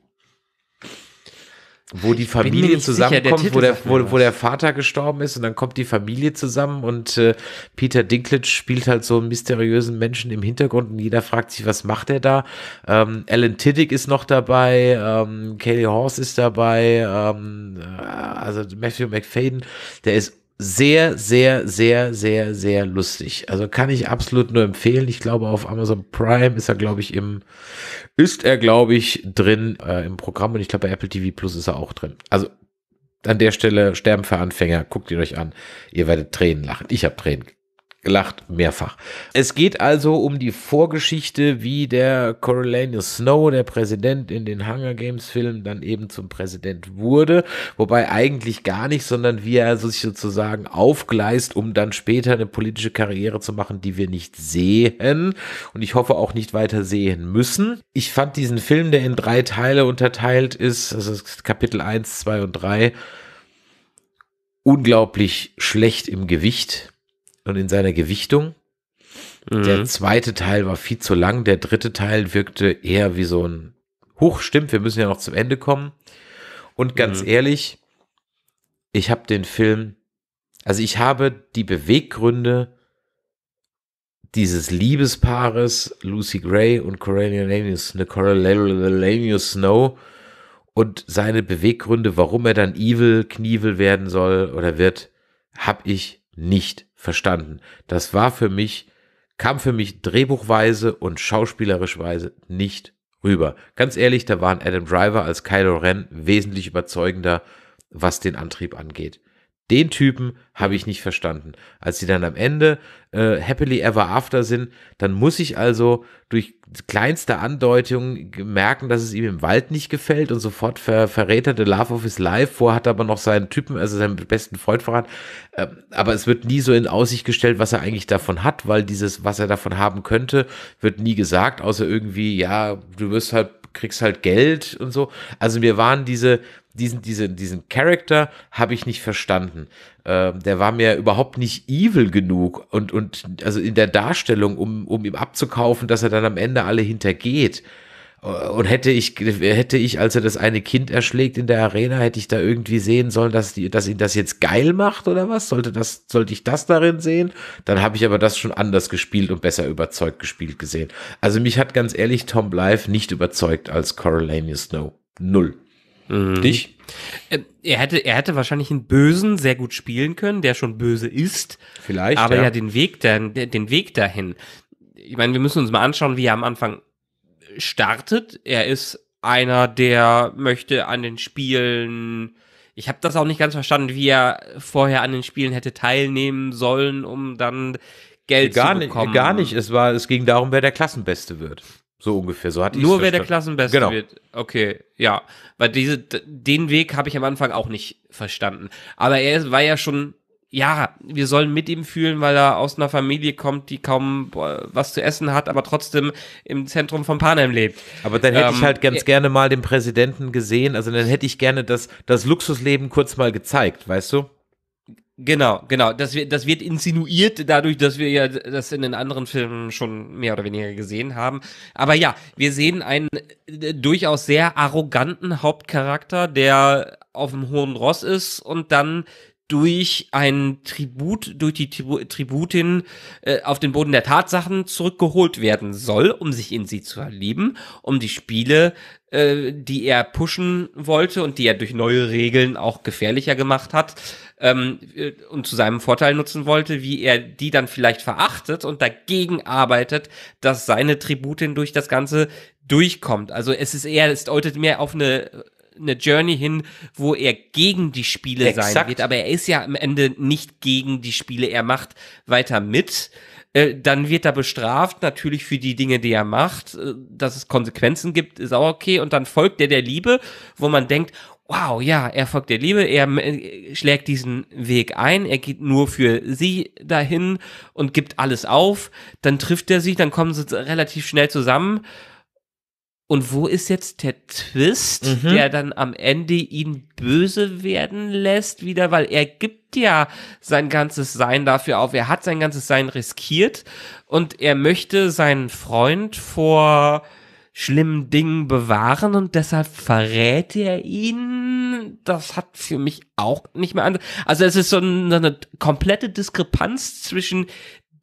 S2: wo die Familie zusammenkommt, sicher, der wo, der, wo, wo, der Vater gestorben ist und dann kommt die Familie zusammen und äh, Peter Dinklage spielt halt so einen mysteriösen Menschen im Hintergrund und jeder fragt sich, was macht er da? Ähm, Alan Tiddick ist noch dabei, ähm, Kelly Horse ist dabei, ähm, äh, also Matthew McFadden, der ist sehr, sehr, sehr, sehr, sehr lustig. Also kann ich absolut nur empfehlen. Ich glaube, auf Amazon Prime ist er, glaube ich, im, ist er, glaube ich, drin äh, im Programm und ich glaube, bei Apple TV Plus ist er auch drin. Also an der Stelle Sterben für Anfänger, guckt ihn euch an. Ihr werdet Tränen lachen. Ich habe Tränen gelacht mehrfach. Es geht also um die Vorgeschichte, wie der Coriolanus Snow, der Präsident in den Hunger Games Filmen, dann eben zum Präsident wurde. Wobei eigentlich gar nicht, sondern wie er sich sozusagen aufgleist, um dann später eine politische Karriere zu machen, die wir nicht sehen und ich hoffe auch nicht weiter sehen müssen. Ich fand diesen Film, der in drei Teile unterteilt ist, also Kapitel 1, 2 und 3, unglaublich schlecht im Gewicht und in seiner Gewichtung. Mhm. Der zweite Teil war viel zu lang. Der dritte Teil wirkte eher wie so ein Huch, stimmt, wir müssen ja noch zum Ende kommen. Und ganz mhm. ehrlich, ich habe den Film, also ich habe die Beweggründe dieses Liebespaares Lucy Gray und Coriolanus, ne, Coriolanus Snow und seine Beweggründe, warum er dann evil, knievel werden soll oder wird, habe ich nicht verstanden. Das war für mich, kam für mich drehbuchweise und schauspielerischweise nicht rüber. Ganz ehrlich, da waren Adam Driver als Kylo Ren wesentlich überzeugender, was den Antrieb angeht. Den Typen habe ich nicht verstanden. Als sie dann am Ende äh, happily ever after sind, dann muss ich also durch kleinste Andeutungen merken, dass es ihm im Wald nicht gefällt und sofort ver verrät er The Love of His Life vor, hat aber noch seinen Typen, also seinen besten Freund verraten. Äh, aber es wird nie so in Aussicht gestellt, was er eigentlich davon hat, weil dieses, was er davon haben könnte, wird nie gesagt, außer irgendwie, ja, du wirst halt kriegst halt Geld und so. Also mir waren diese, diesen, diese, diesen Charakter habe ich nicht verstanden. Ähm, der war mir überhaupt nicht evil genug und, und also in der Darstellung, um, um ihm abzukaufen, dass er dann am Ende alle hintergeht. Und hätte ich, hätte ich, als er das eine Kind erschlägt in der Arena, hätte ich da irgendwie sehen sollen, dass, die, dass ihn das jetzt geil macht oder was? Sollte, das, sollte ich das darin sehen? Dann habe ich aber das schon anders gespielt und besser überzeugt gespielt gesehen. Also mich hat ganz ehrlich Tom Blythe nicht überzeugt als Coralania Snow. Null. Mhm. Dich?
S1: Ähm, er hätte, er hätte wahrscheinlich einen Bösen sehr gut spielen können, der schon böse ist. Vielleicht. Aber ja, ja den, Weg dann, den Weg dahin. Ich meine, wir müssen uns mal anschauen, wie er am Anfang startet. Er ist einer, der möchte an den Spielen. Ich habe das auch nicht ganz verstanden, wie er vorher an den Spielen hätte teilnehmen sollen, um dann Geld gar zu bekommen. Nicht, gar nicht.
S2: Es war, es ging darum, wer der Klassenbeste wird. So ungefähr. So hat Nur wer der Klassenbeste genau. wird.
S1: Okay, ja. Weil diese, den Weg habe ich am Anfang auch nicht verstanden. Aber er war ja schon ja, wir sollen mit ihm fühlen, weil er aus einer Familie kommt, die kaum äh, was zu essen hat, aber trotzdem im Zentrum von Panem lebt. Aber dann hätte ähm, ich halt ganz äh, gerne mal den Präsidenten gesehen, also dann hätte ich gerne das, das Luxusleben kurz mal gezeigt, weißt du? Genau, genau. Das, das wird insinuiert dadurch, dass wir ja das in den anderen Filmen schon mehr oder weniger gesehen haben. Aber ja, wir sehen einen äh, durchaus sehr arroganten Hauptcharakter, der auf dem hohen Ross ist und dann durch ein Tribut, durch die Tributin äh, auf den Boden der Tatsachen zurückgeholt werden soll, um sich in sie zu erleben, um die Spiele, äh, die er pushen wollte und die er durch neue Regeln auch gefährlicher gemacht hat ähm, äh, und zu seinem Vorteil nutzen wollte, wie er die dann vielleicht verachtet und dagegen arbeitet, dass seine Tributin durch das Ganze durchkommt. Also es ist eher, es deutet mehr auf eine eine Journey hin, wo er gegen die Spiele Exakt. sein wird. Aber er ist ja am Ende nicht gegen die Spiele. Er macht weiter mit. Äh, dann wird er bestraft, natürlich für die Dinge, die er macht. Äh, dass es Konsequenzen gibt, ist auch okay. Und dann folgt er der Liebe, wo man denkt, wow, ja, er folgt der Liebe, er äh, schlägt diesen Weg ein, er geht nur für sie dahin und gibt alles auf. Dann trifft er sie, dann kommen sie relativ schnell zusammen und wo ist jetzt der Twist, mhm. der dann am Ende ihn böse werden lässt wieder, weil er gibt ja sein ganzes Sein dafür auf. Er hat sein ganzes Sein riskiert und er möchte seinen Freund vor schlimmen Dingen bewahren und deshalb verrät er ihn. Das hat für mich auch nicht mehr an. Also es ist so eine, eine komplette Diskrepanz zwischen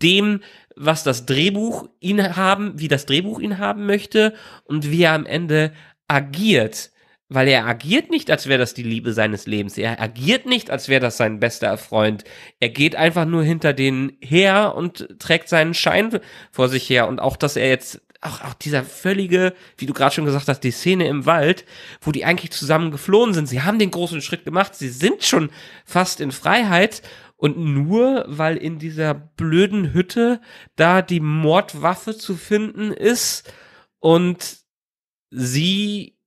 S1: dem, was das Drehbuch ihn haben, wie das Drehbuch ihn haben möchte und wie er am Ende agiert. Weil er agiert nicht, als wäre das die Liebe seines Lebens. Er agiert nicht, als wäre das sein bester Freund. Er geht einfach nur hinter denen her und trägt seinen Schein vor sich her. Und auch, dass er jetzt, auch, auch dieser völlige, wie du gerade schon gesagt hast, die Szene im Wald, wo die eigentlich zusammen geflohen sind. Sie haben den großen Schritt gemacht. Sie sind schon fast in Freiheit. Und nur weil in dieser blöden Hütte da die Mordwaffe zu finden ist und sie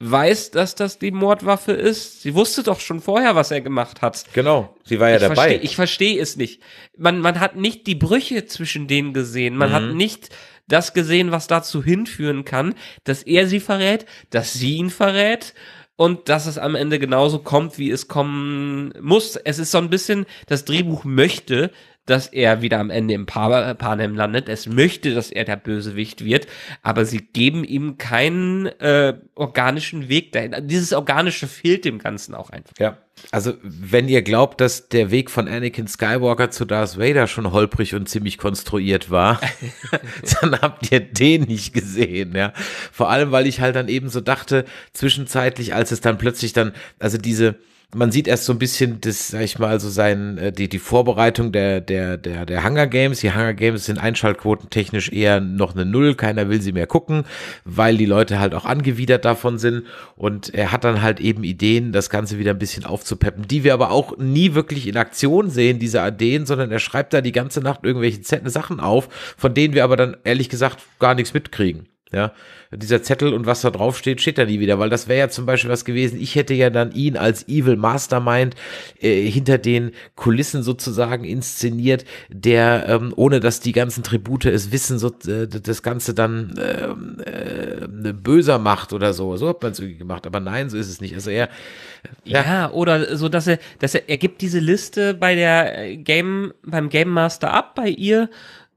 S1: weiß, dass das die Mordwaffe ist. Sie wusste doch schon vorher, was er gemacht hat. Genau, sie war ja ich dabei. Versteh, ich verstehe es nicht. Man, man hat nicht die Brüche zwischen denen gesehen. Man mhm. hat nicht das gesehen, was dazu hinführen kann, dass er sie verrät, dass sie ihn verrät und dass es am Ende genauso kommt, wie es kommen muss. Es ist so ein bisschen, das Drehbuch möchte, dass er wieder am Ende im pa Panem landet. Es möchte, dass er der Bösewicht wird, aber sie geben ihm keinen äh, organischen Weg dahin. Dieses Organische fehlt dem Ganzen auch einfach.
S2: Ja. Also, wenn ihr glaubt, dass der Weg von Anakin Skywalker zu Darth Vader schon holprig und ziemlich konstruiert war, dann habt ihr den nicht gesehen, ja. Vor allem, weil ich halt dann eben so dachte, zwischenzeitlich, als es dann plötzlich dann, also diese, man sieht erst so ein bisschen das, sag ich mal, so sein, äh, die, die Vorbereitung der, der, der, der Hunger Games. Die Hunger Games sind Einschaltquoten technisch eher noch eine Null. Keiner will sie mehr gucken, weil die Leute halt auch angewidert davon sind. Und er hat dann halt eben Ideen, das Ganze wieder ein bisschen aufzupeppen, die wir aber auch nie wirklich in Aktion sehen, diese Ideen, sondern er schreibt da die ganze Nacht irgendwelche Sachen auf, von denen wir aber dann ehrlich gesagt gar nichts mitkriegen. Ja, dieser Zettel und was da drauf steht, steht da nie wieder, weil das wäre ja zum Beispiel was gewesen. Ich hätte ja dann ihn als Evil Mastermind äh, hinter den Kulissen sozusagen inszeniert, der, ähm, ohne dass die ganzen Tribute es wissen, so, äh, das Ganze dann ähm, äh,
S1: böser macht oder so. So hat man es irgendwie gemacht, aber nein, so ist es nicht. Also er. Ja, äh, ja oder so, dass er, dass er, er gibt diese Liste bei der äh, Game, beim Game Master ab, bei ihr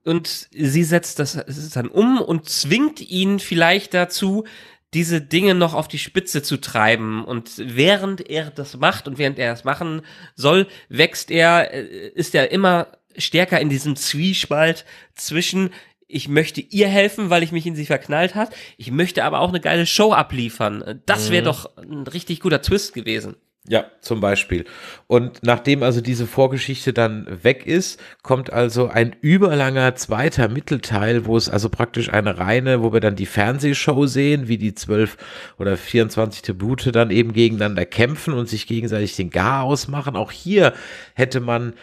S1: und sie setzt das dann um und zwingt ihn vielleicht dazu, diese Dinge noch auf die Spitze zu treiben. Und während er das macht und während er das machen soll, wächst er, äh, ist er immer stärker in diesem Zwiespalt zwischen ich möchte ihr helfen, weil ich mich in sie verknallt hat. Ich möchte aber auch eine geile Show abliefern. Das wäre mhm. doch ein richtig guter Twist gewesen. Ja,
S2: zum Beispiel. Und nachdem also diese Vorgeschichte dann weg ist, kommt also ein überlanger zweiter Mittelteil, wo es also praktisch eine reine, wo wir dann die Fernsehshow sehen, wie die zwölf oder 24 Tribute dann eben gegeneinander kämpfen und sich gegenseitig den Garaus machen. Auch hier hätte man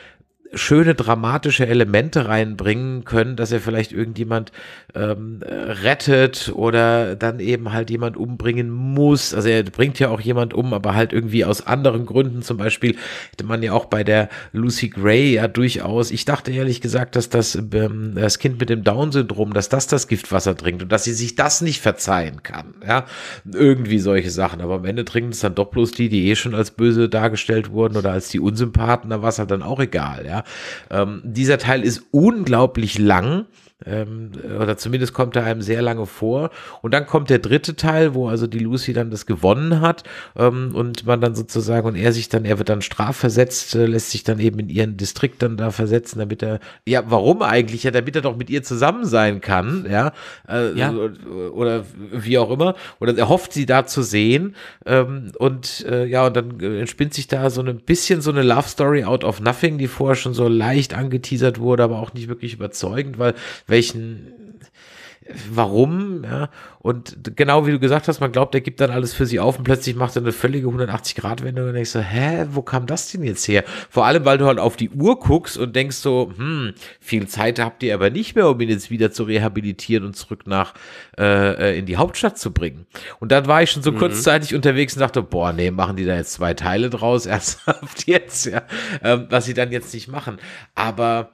S2: schöne dramatische Elemente reinbringen können, dass er vielleicht irgendjemand ähm, rettet oder dann eben halt jemand umbringen muss. Also er bringt ja auch jemand um, aber halt irgendwie aus anderen Gründen. Zum Beispiel hätte man ja auch bei der Lucy Gray ja durchaus. Ich dachte ehrlich gesagt, dass das ähm, das Kind mit dem Down-Syndrom, dass das das Giftwasser trinkt und dass sie sich das nicht verzeihen kann. Ja, irgendwie solche Sachen. Aber am Ende trinken es dann doch bloß die, die eh schon als böse dargestellt wurden oder als die Unsympathen. Da war es halt dann auch egal. Ja. Ähm, dieser Teil ist unglaublich lang ähm, oder zumindest kommt er einem sehr lange vor. Und dann kommt der dritte Teil, wo also die Lucy dann das gewonnen hat ähm, und man dann sozusagen und er sich dann, er wird dann strafversetzt, äh, lässt sich dann eben in ihren Distrikt dann da versetzen, damit er, ja, warum eigentlich? Ja, damit er doch mit ihr zusammen sein kann, ja, äh, ja. oder wie auch immer. Oder er hofft, sie da zu sehen. Ähm, und äh, ja, und dann äh, entspinnt sich da so ein bisschen so eine Love Story out of nothing, die vorher schon so leicht angeteasert wurde, aber auch nicht wirklich überzeugend, weil welchen, warum, ja. Und genau wie du gesagt hast, man glaubt, er gibt dann alles für sie auf und plötzlich macht er eine völlige 180-Grad-Wendung und denkst so, hä, wo kam das denn jetzt her? Vor allem, weil du halt auf die Uhr guckst und denkst so, hm, viel Zeit habt ihr aber nicht mehr, um ihn jetzt wieder zu rehabilitieren und zurück nach, äh, äh in die Hauptstadt zu bringen. Und dann war ich schon so mhm. kurzzeitig unterwegs und dachte, boah, nee, machen die da jetzt zwei Teile draus, ernsthaft jetzt, ja, ähm, was sie dann jetzt nicht machen. Aber,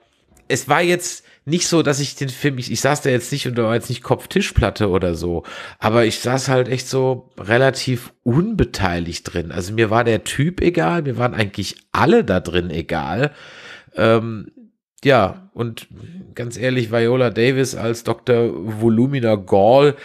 S2: es war jetzt nicht so, dass ich den Film, ich, ich saß da jetzt nicht und da war jetzt nicht Kopf-Tischplatte oder so, aber ich saß halt echt so relativ unbeteiligt drin. Also mir war der Typ egal, mir waren eigentlich alle da drin egal. Ähm, ja, und ganz ehrlich, Viola Davis als Dr. Volumina Gall,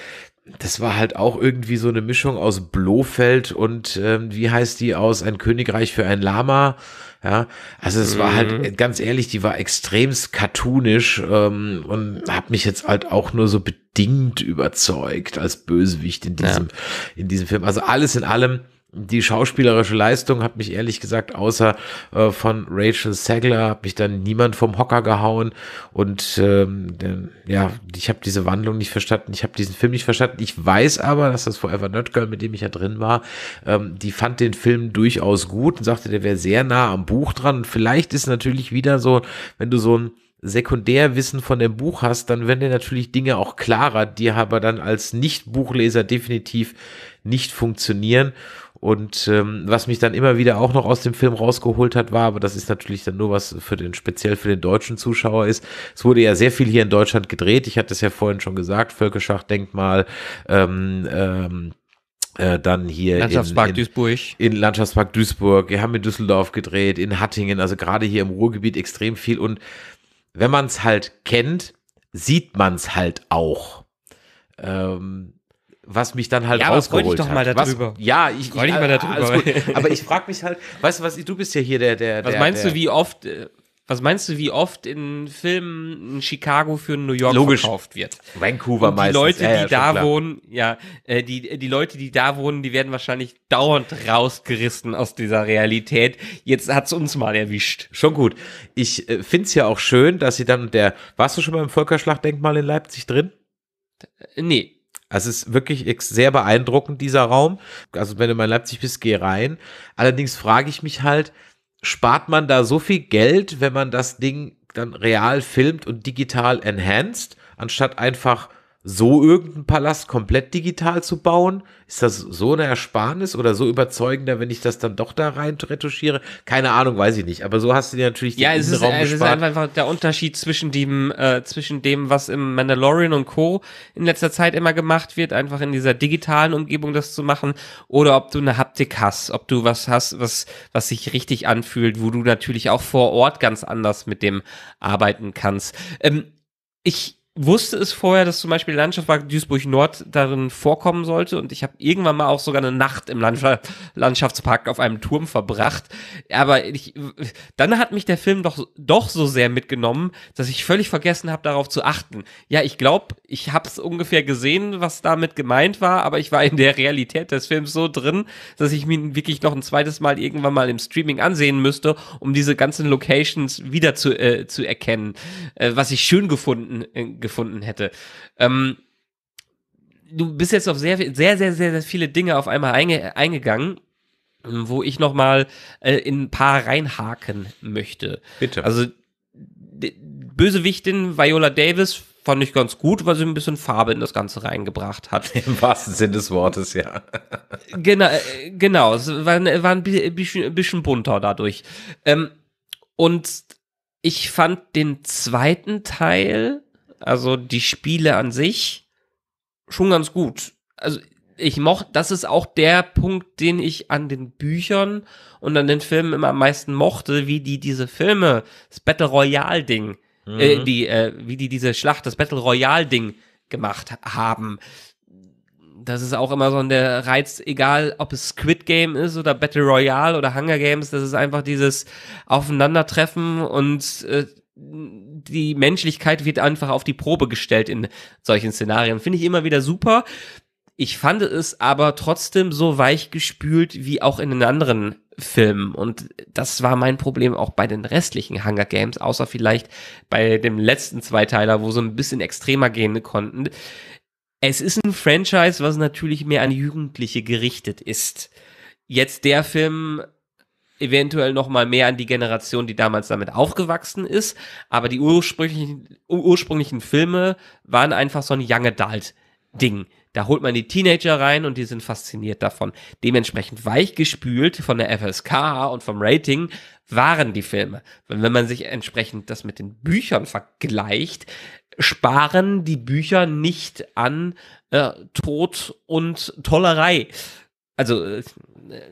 S2: das war halt auch irgendwie so eine Mischung aus Blofeld und ähm, wie heißt die aus Ein Königreich für ein Lama. Ja, also es war halt mhm. ganz ehrlich, die war extremst cartoonisch ähm, und hat mich jetzt halt auch nur so bedingt überzeugt als Bösewicht in diesem ja. in diesem Film. Also alles in allem die schauspielerische Leistung hat mich ehrlich gesagt, außer äh, von Rachel Segler, hat mich dann niemand vom Hocker gehauen. Und ähm, denn, ja, ich habe diese Wandlung nicht verstanden, ich habe diesen Film nicht verstanden. Ich weiß aber, dass das Forever Nerd Girl, mit dem ich ja drin war, ähm, die fand den Film durchaus gut und sagte, der wäre sehr nah am Buch dran. Und vielleicht ist natürlich wieder so, wenn du so ein Sekundärwissen von dem Buch hast, dann werden dir natürlich Dinge auch klarer, die aber dann als Nicht-Buchleser definitiv nicht funktionieren. Und ähm, was mich dann immer wieder auch noch aus dem Film rausgeholt hat, war, aber das ist natürlich dann nur was für den, speziell für den deutschen Zuschauer ist. Es wurde ja sehr viel hier in Deutschland gedreht. Ich hatte es ja vorhin schon gesagt, Völkerschachdenkmal, ähm, ähm, äh, dann hier Landschaftspark in, in, Duisburg. In Landschaftspark Duisburg. Wir haben in Düsseldorf gedreht, in Hattingen, also gerade hier im Ruhrgebiet extrem viel. Und wenn man es halt kennt, sieht man es halt auch. Ähm, was mich dann halt ja, rausgeholt aber freu dich doch mal darüber. Was, ja, ich, freu ich, dich äh, mal darüber. Aber ich
S1: frage mich halt, weißt du was, du bist ja hier der, der, Was der, meinst der, du, wie oft, äh, was meinst du, wie oft in Filmen in Chicago für New York Logisch. verkauft wird? Vancouver meistens. Die Leute, ja, ja, die da klar. wohnen, ja, äh, die, die Leute, die da wohnen, die werden wahrscheinlich dauernd rausgerissen aus dieser Realität. Jetzt hat's uns mal erwischt. Schon gut. Ich äh, find's ja auch schön, dass sie dann
S2: der, warst du schon beim Völkerschlachtdenkmal in Leipzig drin? Nee. Also es ist wirklich sehr beeindruckend, dieser Raum. Also wenn du mal in Leipzig bist, geh rein. Allerdings frage ich mich halt, spart man da so viel Geld, wenn man das Ding dann real filmt und digital enhanced, anstatt einfach so irgendeinen Palast komplett digital zu bauen? Ist das so eine Ersparnis oder so überzeugender, wenn ich das dann doch da rein retuschiere? Keine Ahnung, weiß ich nicht. Aber so hast du dir natürlich
S1: den ja, es Innenraum ist, Es ist einfach der Unterschied zwischen dem, äh, zwischen dem, was im Mandalorian und Co. in letzter Zeit immer gemacht wird, einfach in dieser digitalen Umgebung das zu machen, oder ob du eine Haptik hast, ob du was hast, was, was sich richtig anfühlt, wo du natürlich auch vor Ort ganz anders mit dem arbeiten kannst. Ähm, ich wusste es vorher, dass zum Beispiel Landschaftspark Duisburg-Nord darin vorkommen sollte und ich habe irgendwann mal auch sogar eine Nacht im Landschaftspark auf einem Turm verbracht. Aber ich, dann hat mich der Film doch, doch so sehr mitgenommen, dass ich völlig vergessen habe, darauf zu achten. Ja, ich glaube, ich habe es ungefähr gesehen, was damit gemeint war, aber ich war in der Realität des Films so drin, dass ich mir wirklich noch ein zweites Mal irgendwann mal im Streaming ansehen müsste, um diese ganzen Locations wieder zu, äh, zu erkennen, äh, was ich schön gefunden äh, gefunden hätte. Ähm, du bist jetzt auf sehr, sehr, sehr, sehr, sehr viele Dinge auf einmal einge eingegangen ähm, wo ich nochmal äh, in ein paar reinhaken möchte. Bitte. Also, Bösewichtin Viola Davis fand ich ganz gut, weil sie ein bisschen Farbe in das Ganze reingebracht hat. Im
S2: wahrsten Sinn des Wortes, ja.
S1: genau, genau. Es war, war ein bisschen, bisschen bunter dadurch. Ähm, und ich fand den zweiten Teil also die Spiele an sich schon ganz gut. Also ich mochte, das ist auch der Punkt, den ich an den Büchern und an den Filmen immer am meisten mochte, wie die diese Filme, das Battle Royale Ding, äh, mhm. äh, die, äh, wie die diese Schlacht, das Battle Royale Ding gemacht haben. Das ist auch immer so der Reiz, egal ob es Squid Game ist oder Battle Royale oder Hunger Games, das ist einfach dieses Aufeinandertreffen und äh, die Menschlichkeit wird einfach auf die Probe gestellt in solchen Szenarien. Finde ich immer wieder super. Ich fand es aber trotzdem so weich gespült wie auch in den anderen Filmen. Und das war mein Problem auch bei den restlichen Hunger Games, außer vielleicht bei dem letzten Zweiteiler, wo so ein bisschen extremer gehen konnten. Es ist ein Franchise, was natürlich mehr an Jugendliche gerichtet ist. Jetzt der Film eventuell noch mal mehr an die Generation, die damals damit aufgewachsen ist. Aber die ursprünglichen, ursprünglichen Filme waren einfach so ein Young Adult Ding. Da holt man die Teenager rein und die sind fasziniert davon. Dementsprechend weichgespült von der FSK und vom Rating waren die Filme. Wenn man sich entsprechend das mit den Büchern vergleicht, sparen die Bücher nicht an äh, Tod und Tollerei also äh,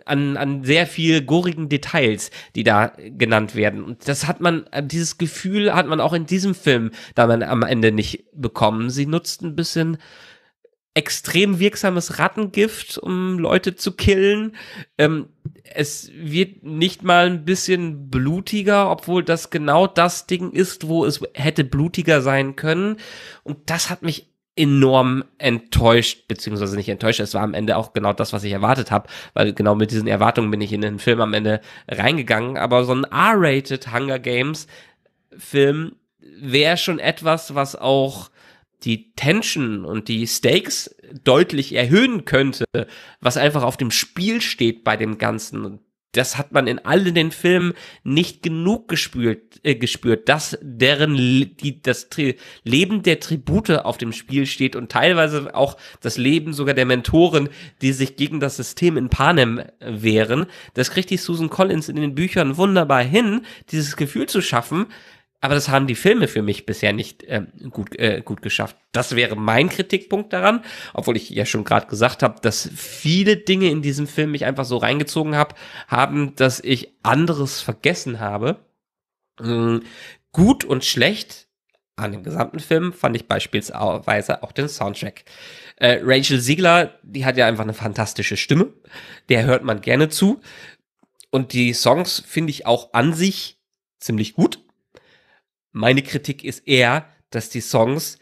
S1: an, an sehr viel gorigen Details, die da genannt werden. Und das hat man, äh, dieses Gefühl hat man auch in diesem Film da am Ende nicht bekommen. Sie nutzt ein bisschen extrem wirksames Rattengift, um Leute zu killen. Ähm, es wird nicht mal ein bisschen blutiger, obwohl das genau das Ding ist, wo es hätte blutiger sein können. Und das hat mich enorm enttäuscht, beziehungsweise nicht enttäuscht, es war am Ende auch genau das, was ich erwartet habe, weil genau mit diesen Erwartungen bin ich in den Film am Ende reingegangen. Aber so ein R-rated Hunger Games Film wäre schon etwas, was auch die Tension und die Stakes deutlich erhöhen könnte, was einfach auf dem Spiel steht bei dem Ganzen. Und das hat man in all den Filmen nicht genug gespürt, äh, gespürt, dass deren die, das Tri Leben der Tribute auf dem Spiel steht und teilweise auch das Leben sogar der Mentoren, die sich gegen das System in Panem äh, wehren. Das kriegt die Susan Collins in den Büchern wunderbar hin, dieses Gefühl zu schaffen, aber das haben die Filme für mich bisher nicht ähm, gut, äh, gut geschafft. Das wäre mein Kritikpunkt daran, obwohl ich ja schon gerade gesagt habe, dass viele Dinge in diesem Film mich einfach so reingezogen hab, haben, dass ich anderes vergessen habe. Ähm, gut und schlecht an dem gesamten Film fand ich beispielsweise auch den Soundtrack. Äh, Rachel Siegler, die hat ja einfach eine fantastische Stimme, der hört man gerne zu. Und die Songs finde ich auch an sich ziemlich gut. Meine Kritik ist eher, dass die Songs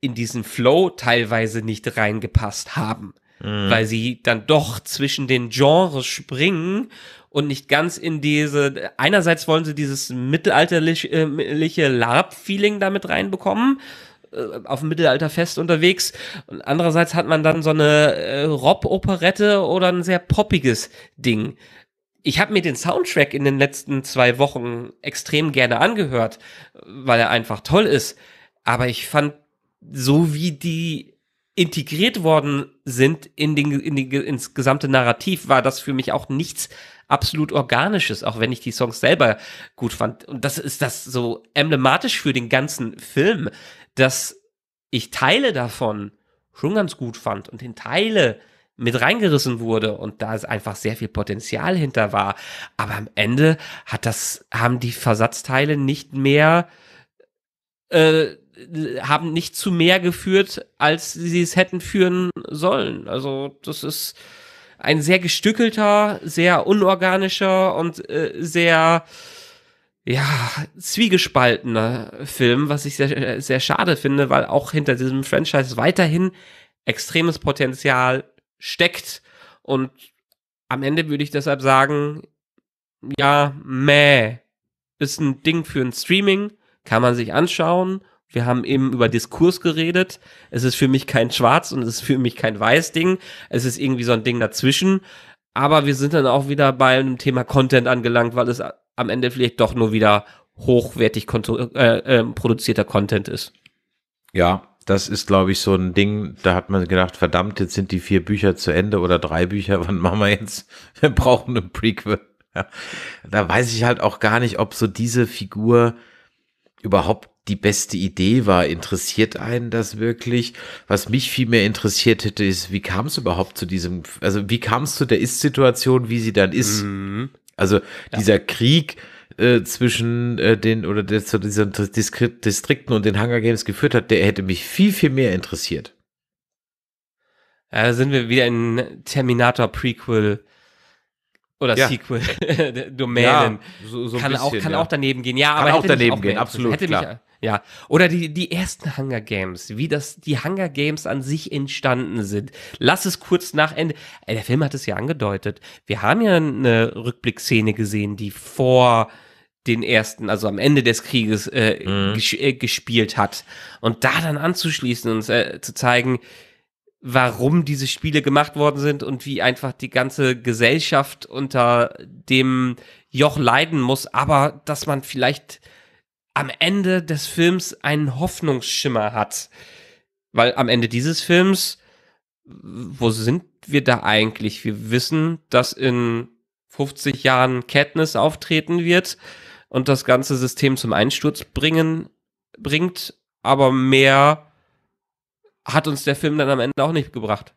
S1: in diesen Flow teilweise nicht reingepasst haben, mhm. weil sie dann doch zwischen den Genres springen und nicht ganz in diese, einerseits wollen sie dieses mittelalterliche äh, Larp-Feeling damit reinbekommen, äh, auf dem Mittelalterfest unterwegs. Und andererseits hat man dann so eine äh, Rob-Operette oder ein sehr poppiges Ding ich habe mir den Soundtrack in den letzten zwei Wochen extrem gerne angehört, weil er einfach toll ist. Aber ich fand, so wie die integriert worden sind in den, in den, ins gesamte Narrativ, war das für mich auch nichts absolut Organisches, auch wenn ich die Songs selber gut fand. Und das ist das so emblematisch für den ganzen Film, dass ich Teile davon schon ganz gut fand und den Teile mit reingerissen wurde und da es einfach sehr viel Potenzial hinter war. Aber am Ende hat das, haben die Versatzteile nicht mehr, äh, haben nicht zu mehr geführt, als sie es hätten führen sollen. Also das ist ein sehr gestückelter, sehr unorganischer und äh, sehr ja, zwiegespaltener Film, was ich sehr, sehr schade finde, weil auch hinter diesem Franchise weiterhin extremes Potenzial steckt. Und am Ende würde ich deshalb sagen, ja, meh, ist ein Ding für ein Streaming, kann man sich anschauen. Wir haben eben über Diskurs geredet. Es ist für mich kein Schwarz und es ist für mich kein Weiß-Ding. Es ist irgendwie so ein Ding dazwischen. Aber wir sind dann auch wieder bei einem Thema Content angelangt, weil es am Ende vielleicht doch nur wieder hochwertig äh, äh, produzierter Content ist.
S2: Ja, das ist, glaube ich, so ein Ding, da hat man gedacht, verdammt, jetzt sind die vier Bücher zu Ende oder drei Bücher, wann machen wir jetzt? Wir brauchen eine Prequel. Ja. Da weiß ich halt auch gar nicht, ob so diese Figur überhaupt die beste Idee war. Interessiert einen das wirklich? Was mich viel mehr interessiert hätte, ist, wie kam es überhaupt zu diesem, also wie kam es zu der Ist-Situation, wie sie dann ist? Mhm. Also ja. dieser Krieg, äh, zwischen äh, den oder der zu diesen Distrikten und den Hunger Games geführt hat, der hätte mich viel, viel mehr interessiert. Ja, äh, da sind
S1: wir wieder in Terminator Prequel oder ja. Sequel Domänen. Ja, so, so kann bisschen, auch kann ja. auch daneben gehen. Ja, kann aber auch daneben gehen, absolut. Hätte klar. mich ja, oder die, die ersten Hunger Games, wie das, die Hunger Games an sich entstanden sind. Lass es kurz nach Ende. Ey, äh, der Film hat es ja angedeutet. Wir haben ja eine Rückblickszene gesehen, die vor den ersten, also am Ende des Krieges äh, mhm. ges äh, gespielt hat. Und da dann anzuschließen und äh, zu zeigen, warum diese Spiele gemacht worden sind und wie einfach die ganze Gesellschaft unter dem Joch leiden muss, aber dass man vielleicht am Ende des Films einen Hoffnungsschimmer hat. Weil am Ende dieses Films, wo sind wir da eigentlich? Wir wissen, dass in 50 Jahren Katniss auftreten wird und das ganze System zum Einsturz bringen, bringt, aber mehr hat uns der Film dann am Ende auch nicht gebracht.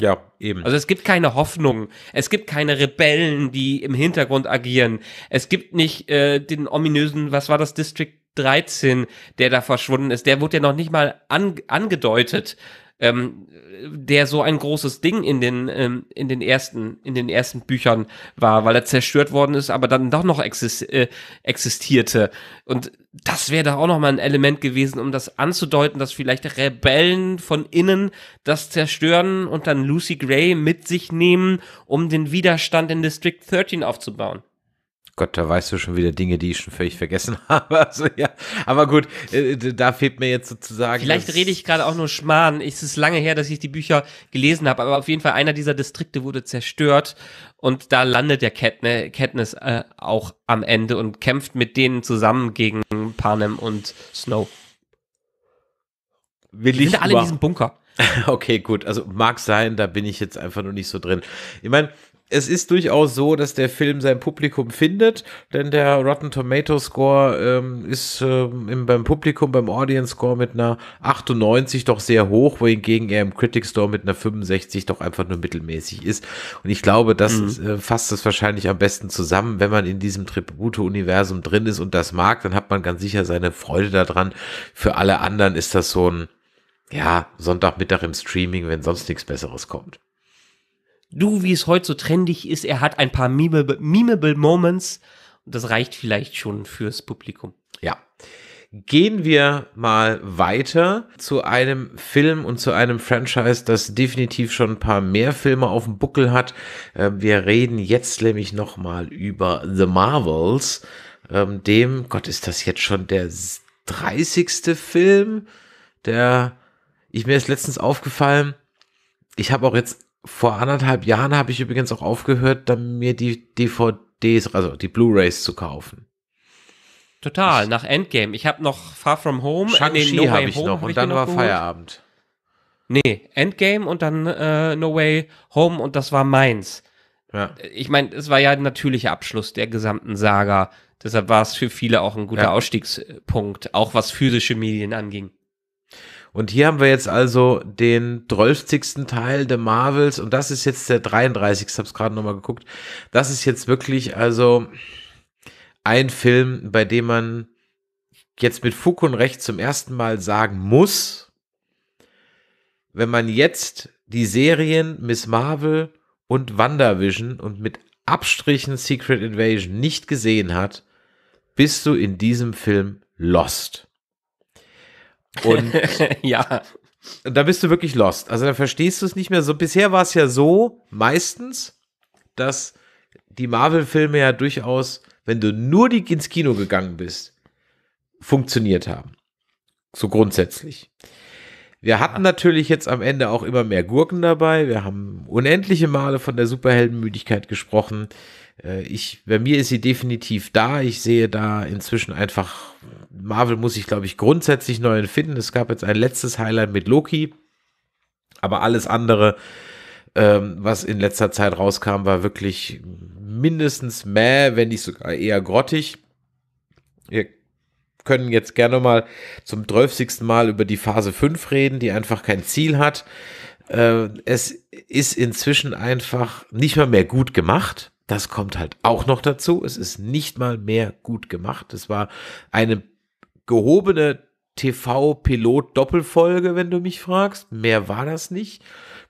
S1: Ja, eben. Also es gibt keine Hoffnung, es gibt keine Rebellen, die im Hintergrund agieren, es gibt nicht äh, den ominösen, was war das, District 13, der da verschwunden ist. Der wurde ja noch nicht mal an, angedeutet, ähm, der so ein großes Ding in den, ähm, in den ersten, in den ersten Büchern war, weil er zerstört worden ist, aber dann doch noch exist äh, existierte. Und das wäre da auch nochmal ein Element gewesen, um das anzudeuten, dass vielleicht Rebellen von innen das zerstören und dann Lucy Gray mit sich nehmen, um den Widerstand in District 13 aufzubauen.
S2: Gott, da weißt du schon wieder Dinge, die ich schon völlig vergessen
S1: habe. Also ja, aber gut, äh, da fehlt mir jetzt sozusagen. Vielleicht rede ich gerade auch nur Schmarrn. Es ist lange her, dass ich die Bücher gelesen habe, aber auf jeden Fall einer dieser Distrikte wurde zerstört und da landet der Katne, Katniss äh, auch am Ende und kämpft mit denen zusammen gegen Panem und Snow. Will die sind alle in diesem Bunker. Okay, gut. Also mag sein,
S2: da bin ich jetzt einfach nur nicht so drin. Ich meine, es ist durchaus so, dass der Film sein Publikum findet, denn der Rotten Tomato Score ähm, ist ähm, im, beim Publikum, beim Audience Score mit einer 98 doch sehr hoch, wohingegen er im Critic Store mit einer 65 doch einfach nur mittelmäßig ist. Und ich glaube, das mhm. ist, äh, fasst es wahrscheinlich am besten zusammen, wenn man in diesem Tribute-Universum drin ist und das mag, dann hat man ganz sicher seine Freude daran. Für alle anderen ist das so ein ja, Sonntagmittag im Streaming, wenn sonst nichts Besseres
S1: kommt du, wie es heute so trendig ist, er hat ein paar memeable, memeable Moments. Das reicht vielleicht schon fürs Publikum. Ja. Gehen wir
S2: mal weiter zu einem Film und zu einem Franchise, das definitiv schon ein paar mehr Filme auf dem Buckel hat. Ähm, wir reden jetzt nämlich nochmal über The Marvels, ähm, dem, Gott, ist das jetzt schon der 30. Film, der, ich mir ist letztens aufgefallen, ich habe auch jetzt vor anderthalb Jahren habe ich übrigens auch aufgehört, dann mir die DVDs, also
S1: die Blu-rays zu kaufen. Total, ich, nach Endgame. Ich habe noch Far From Home, Shang-Chi nee, no habe ich Home noch und dann war Feierabend. Nee, Endgame und dann äh, No Way Home und das war meins. Ja. Ich meine, es war ja ein natürlicher Abschluss der gesamten Saga. Deshalb war es für viele auch ein guter ja. Ausstiegspunkt, auch was physische Medien anging. Und hier haben wir jetzt also den 12. Teil der
S2: Marvels und das ist jetzt der 33. Ich habe es gerade nochmal geguckt. Das ist jetzt wirklich also ein Film, bei dem man jetzt mit Fug und Recht zum ersten Mal sagen muss, wenn man jetzt die Serien Miss Marvel und WandaVision und mit Abstrichen Secret Invasion nicht gesehen hat, bist du in diesem Film lost. Und ja. Da bist du wirklich lost. Also da verstehst du es nicht mehr so. Bisher war es ja so, meistens, dass die Marvel-Filme ja durchaus, wenn du nur die ins Kino gegangen bist, funktioniert haben. So grundsätzlich. Wir hatten natürlich jetzt am Ende auch immer mehr Gurken dabei. Wir haben unendliche Male von der Superheldenmüdigkeit gesprochen. Äh, ich, bei mir ist sie definitiv da. Ich sehe da inzwischen einfach Marvel muss sich, glaube ich, grundsätzlich neu entfinden. Es gab jetzt ein letztes Highlight mit Loki, aber alles andere, ähm, was in letzter Zeit rauskam, war wirklich mindestens mäh, wenn nicht sogar eher grottig. Ihr können jetzt gerne mal zum 12. Mal über die Phase 5 reden, die einfach kein Ziel hat. Äh, es ist inzwischen einfach nicht mal mehr gut gemacht. Das kommt halt auch noch dazu. Es ist nicht mal mehr gut gemacht. Es war eine gehobene TV-Pilot-Doppelfolge, wenn du mich fragst. Mehr war das nicht.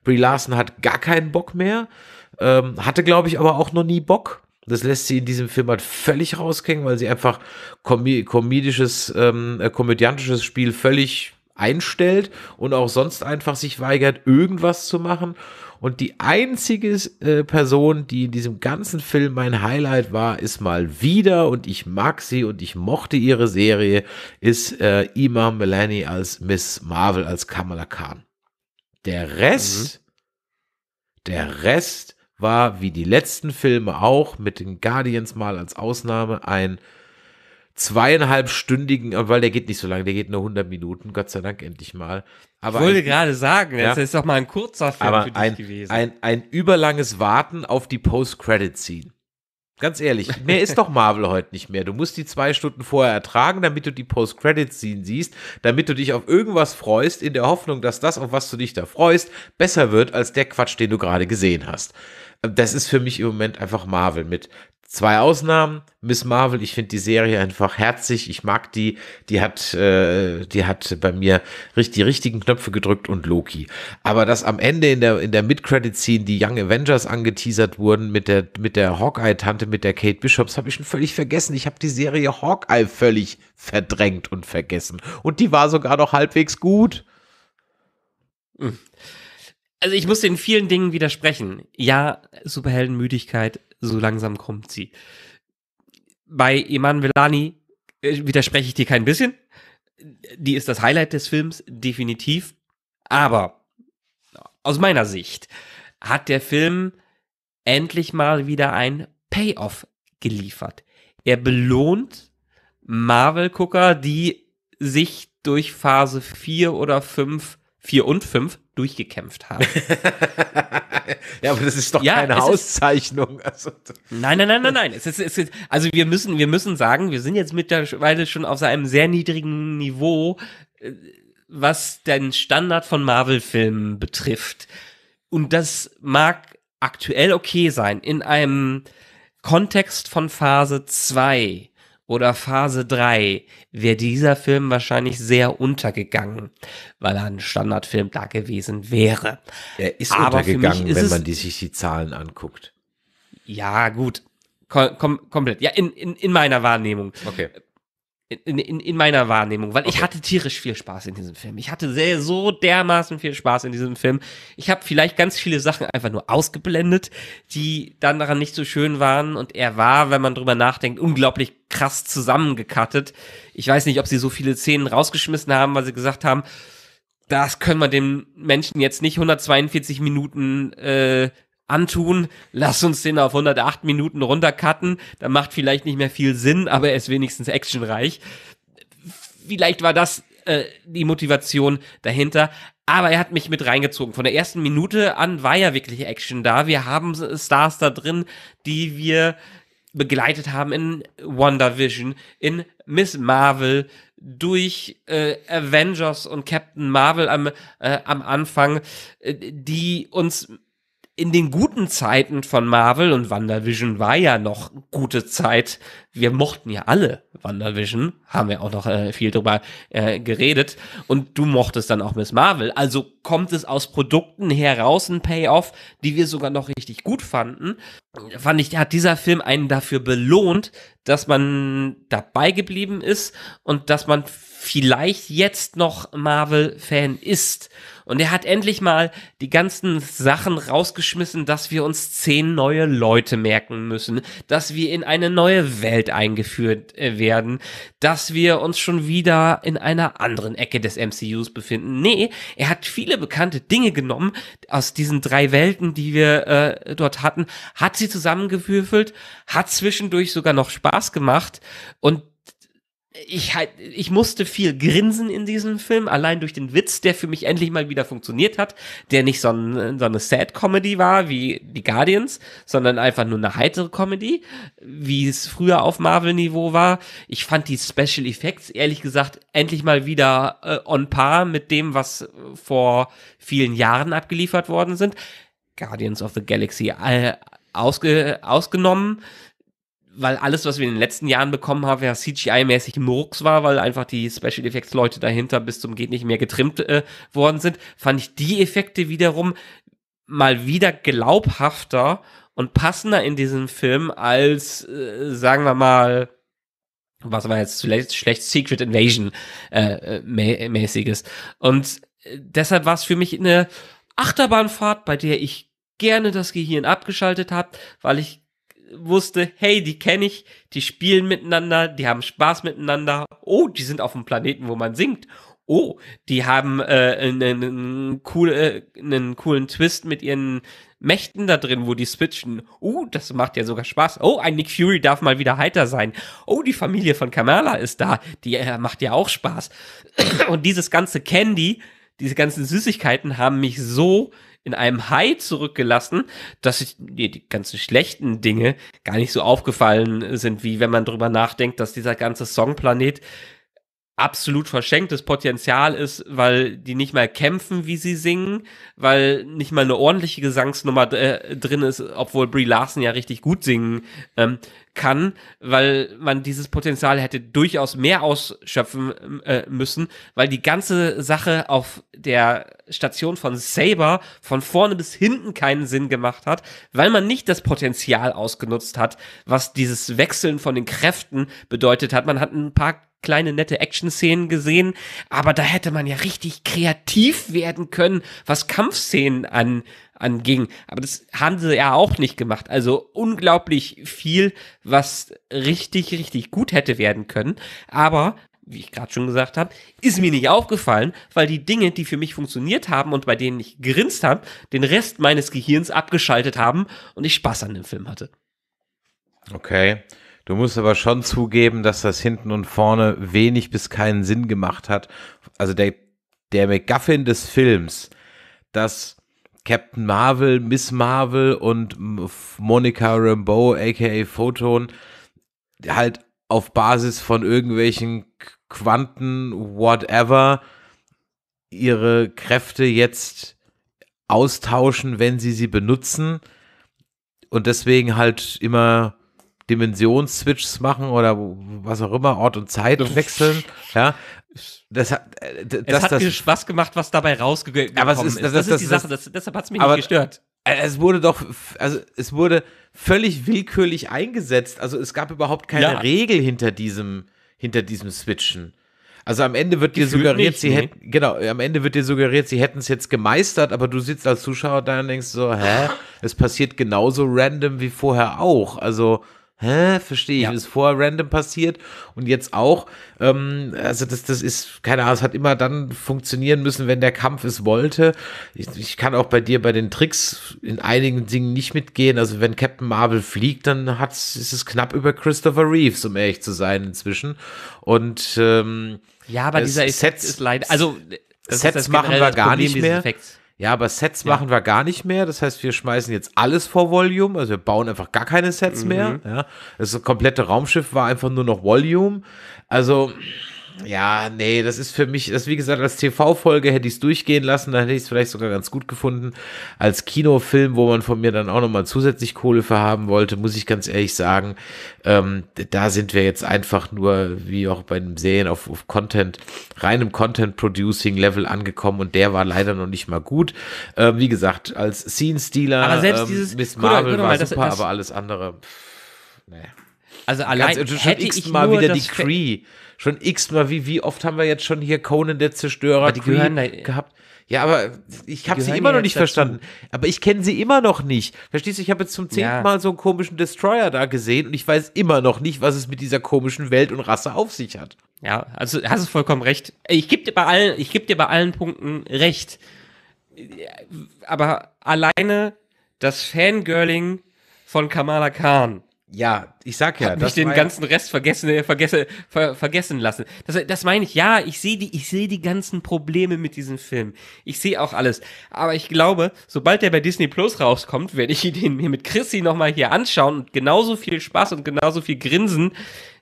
S2: Brie Larson hat gar keinen Bock mehr. Ähm, hatte, glaube ich, aber auch noch nie Bock. Das lässt sie in diesem Film halt völlig rauskriegen, weil sie einfach komö komödisches, ähm, äh, komödiantisches Spiel völlig einstellt und auch sonst einfach sich weigert, irgendwas zu machen und die einzige äh, Person, die in diesem ganzen Film mein Highlight war, ist mal wieder und ich mag sie und ich mochte ihre Serie, ist äh, Ima Melanie als Miss Marvel, als Kamala Khan. Der Rest, mhm. der Rest war wie die letzten Filme auch, mit den Guardians mal als Ausnahme, ein zweieinhalbstündigen, weil der geht nicht so lange, der geht nur 100 Minuten, Gott sei Dank endlich mal. Aber ich wollte ein, gerade sagen, ja, das ist doch mal ein kurzer Film aber für dich ein, gewesen. Ein, ein überlanges Warten auf die Post-Credit-Scene. Ganz ehrlich, mehr ist doch Marvel heute nicht mehr. Du musst die zwei Stunden vorher ertragen, damit du die Post-Credit-Scene siehst, damit du dich auf irgendwas freust, in der Hoffnung, dass das, auf was du dich da freust, besser wird als der Quatsch, den du gerade gesehen hast. Das ist für mich im Moment einfach Marvel mit Zwei Ausnahmen. Miss Marvel, ich finde die Serie einfach herzig. Ich mag die. Die hat, äh, die hat bei mir die richtigen Knöpfe gedrückt und Loki. Aber dass am Ende in der, in der Mid-Credit-Scene die Young Avengers angeteasert wurden mit der, mit der Hawkeye-Tante, mit der Kate Bishops, habe ich schon völlig vergessen. Ich habe die Serie Hawkeye völlig verdrängt und vergessen. Und die war
S1: sogar noch halbwegs gut. Hm. also ich muss in vielen Dingen widersprechen. Ja, Superheldenmüdigkeit so langsam kommt sie. Bei Iman Velani äh, widerspreche ich dir kein bisschen. Die ist das Highlight des Films, definitiv. Aber aus meiner Sicht hat der Film endlich mal wieder ein Payoff geliefert. Er belohnt Marvel-Gucker, die sich durch Phase 4 oder 5, 4 und 5 durchgekämpft haben. ja, aber das ist doch ja, keine
S2: Auszeichnung. Also,
S1: nein, nein, nein, nein, nein. Es ist, es ist, also wir müssen, wir müssen sagen, wir sind jetzt mittlerweile schon auf einem sehr niedrigen Niveau, äh, was den Standard von Marvel-Filmen betrifft. Und das mag aktuell okay sein. In einem Kontext von Phase 2 oder Phase 3 wäre dieser Film wahrscheinlich sehr untergegangen, weil er ein Standardfilm da gewesen wäre. Er ist Aber untergegangen, ist wenn man
S2: die, sich die Zahlen anguckt.
S1: Ja, gut. Kom kom komplett. Ja, in, in, in meiner Wahrnehmung. Okay. In, in, in, meiner Wahrnehmung, weil okay. ich hatte tierisch viel Spaß in diesem Film. Ich hatte sehr, so dermaßen viel Spaß in diesem Film. Ich habe vielleicht ganz viele Sachen einfach nur ausgeblendet, die dann daran nicht so schön waren. Und er war, wenn man drüber nachdenkt, unglaublich krass zusammengekattet. Ich weiß nicht, ob sie so viele Szenen rausgeschmissen haben, weil sie gesagt haben, das können wir dem Menschen jetzt nicht 142 Minuten äh, antun, lass uns den auf 108 Minuten runtercutten, da macht vielleicht nicht mehr viel Sinn, aber er ist wenigstens actionreich. Vielleicht war das äh, die Motivation dahinter, aber er hat mich mit reingezogen. Von der ersten Minute an war ja wirklich Action da. Wir haben Stars da drin, die wir begleitet haben in WandaVision, in Miss Marvel, durch äh, Avengers und Captain Marvel am, äh, am Anfang, äh, die uns in den guten Zeiten von Marvel und WandaVision war ja noch gute Zeit. Wir mochten ja alle WandaVision, haben wir auch noch äh, viel drüber äh, geredet. Und du mochtest dann auch Miss Marvel. Also kommt es aus Produkten heraus ein Payoff, die wir sogar noch richtig gut fanden. Fand ich, hat dieser Film einen dafür belohnt, dass man dabei geblieben ist und dass man vielleicht jetzt noch Marvel-Fan ist. Und er hat endlich mal die ganzen Sachen rausgeschmissen, dass wir uns zehn neue Leute merken müssen, dass wir in eine neue Welt eingeführt äh, werden, dass wir uns schon wieder in einer anderen Ecke des MCUs befinden. Nee, er hat viele bekannte Dinge genommen aus diesen drei Welten, die wir äh, dort hatten, hat sie zusammengewürfelt, hat zwischendurch sogar noch Spaß gemacht und ich, halt, ich musste viel grinsen in diesem Film, allein durch den Witz, der für mich endlich mal wieder funktioniert hat, der nicht so, ein, so eine Sad-Comedy war wie die Guardians, sondern einfach nur eine heitere Comedy, wie es früher auf Marvel-Niveau war. Ich fand die Special Effects, ehrlich gesagt, endlich mal wieder äh, on par mit dem, was vor vielen Jahren abgeliefert worden sind. Guardians of the Galaxy äh, ausge, ausgenommen weil alles, was wir in den letzten Jahren bekommen haben, ja CGI-mäßig Murks war, weil einfach die Special Effects-Leute dahinter bis zum geht nicht mehr getrimmt äh, worden sind, fand ich die Effekte wiederum mal wieder glaubhafter und passender in diesem Film als, äh, sagen wir mal, was war jetzt zuletzt schlecht Secret Invasion äh, äh mä mäßiges. Und äh, deshalb war es für mich eine Achterbahnfahrt, bei der ich gerne das Gehirn abgeschaltet habe, weil ich wusste, hey, die kenne ich, die spielen miteinander, die haben Spaß miteinander. Oh, die sind auf dem Planeten, wo man singt. Oh, die haben äh, einen, cool, äh, coolen Twist mit ihren Mächten da drin, wo die switchen. Oh, das macht ja sogar Spaß. Oh, ein Nick Fury darf mal wieder heiter sein. Oh, die Familie von Kamala ist da. Die äh, macht ja auch Spaß. Und dieses ganze Candy diese ganzen Süßigkeiten haben mich so in einem Hai zurückgelassen, dass ich nee, die ganzen schlechten Dinge gar nicht so aufgefallen sind, wie wenn man drüber nachdenkt, dass dieser ganze Songplanet absolut verschenktes Potenzial ist, weil die nicht mal kämpfen, wie sie singen, weil nicht mal eine ordentliche Gesangsnummer äh, drin ist, obwohl Brie Larson ja richtig gut singen ähm, kann, weil man dieses Potenzial hätte durchaus mehr ausschöpfen äh, müssen, weil die ganze Sache auf der Station von Saber von vorne bis hinten keinen Sinn gemacht hat, weil man nicht das Potenzial ausgenutzt hat, was dieses Wechseln von den Kräften bedeutet hat. Man hat ein paar kleine nette Action-Szenen gesehen, aber da hätte man ja richtig kreativ werden können, was Kampfszenen an, anging. Aber das haben sie ja auch nicht gemacht. Also unglaublich viel, was richtig, richtig gut hätte werden können. Aber wie ich gerade schon gesagt habe, ist mir nicht aufgefallen, weil die Dinge, die für mich funktioniert haben und bei denen ich grinst habe, den Rest meines Gehirns abgeschaltet haben und ich Spaß an dem Film hatte.
S2: Okay. Du musst aber schon zugeben, dass das hinten und vorne wenig bis keinen Sinn gemacht hat. Also der, der McGuffin des Films, dass Captain Marvel, Miss Marvel und Monica Rambeau, aka Photon, halt auf Basis von irgendwelchen Quanten, whatever, ihre Kräfte jetzt austauschen, wenn sie sie benutzen. Und deswegen halt immer Dimensionsswitches machen oder was auch immer, Ort und Zeit wechseln. Ja, das hat, äh, das, es hat das, mir
S1: Spaß gemacht, was dabei rausgekommen ist. Das, das, ist die Sache, deshalb hat es mich aber, nicht gestört.
S2: Äh, es wurde doch, also es wurde völlig willkürlich eingesetzt. Also es gab überhaupt keine ja. Regel hinter diesem, hinter diesem Switchen. Also am Ende wird Gefühl dir suggeriert, nicht, sie nee. hätten, genau, am Ende wird dir suggeriert, sie hätten es jetzt gemeistert, aber du sitzt als Zuschauer da und denkst so, hä, es passiert genauso random wie vorher auch. Also Hä? Verstehe ich. Ja. Ist vorher random passiert und jetzt auch. Ähm, also, das, das ist, keine Ahnung, es hat immer dann funktionieren müssen, wenn der Kampf es wollte. Ich, ich kann auch bei dir bei den Tricks in einigen Dingen nicht mitgehen. Also, wenn Captain Marvel fliegt, dann hat's, ist es knapp über Christopher Reeves, um ehrlich zu sein, inzwischen. Und ähm, ja, aber dieser Effekt ist leider. Also, Sets machen wir gar Problem nicht mehr. Ja, aber Sets ja. machen wir gar nicht mehr. Das heißt, wir schmeißen jetzt alles vor Volume. Also wir bauen einfach gar keine Sets mhm. mehr. Ja, das komplette Raumschiff war einfach nur noch Volume. Also ja, nee, das ist für mich, das wie gesagt, als TV-Folge hätte ich es durchgehen lassen, da hätte ich es vielleicht sogar ganz gut gefunden. Als Kinofilm, wo man von mir dann auch nochmal zusätzlich Kohle verhaben wollte, muss ich ganz ehrlich sagen, ähm, da sind wir jetzt einfach nur, wie auch bei den Serien, auf, auf Content, reinem Content-Producing-Level angekommen und der war leider noch nicht mal gut. Ähm, wie gesagt, als Scene-Stealer, ähm, Miss Marvel gut, gut, war das, super, das, aber alles andere, pff, nee. Also allein Ganz, hätte ich mal wieder die Cree schon x-mal, wie, wie oft haben wir jetzt schon hier Conan der Zerstörer gehabt? Ja, aber ich habe sie immer noch nicht dazu. verstanden. Aber ich kenne sie immer noch nicht. Verstehst du, ich habe jetzt zum zehnten ja. Mal so einen komischen Destroyer da gesehen und ich weiß immer noch nicht,
S1: was es mit dieser komischen Welt und Rasse auf sich hat. Ja, also hast du vollkommen recht. Ich gebe dir bei ich gebe dir bei allen Punkten recht. Aber alleine das Fangirling von Kamala Khan ja, ich sag ja. Hab mich den ganzen Rest vergessen, äh, vergesse, ver, vergessen lassen. Das, das meine ich, ja, ich sehe die, ich sehe die ganzen Probleme mit diesem Film. Ich sehe auch alles. Aber ich glaube, sobald der bei Disney Plus rauskommt, werde ich ihn mir mit Chrissy nochmal hier anschauen und genauso viel Spaß und genauso viel Grinsen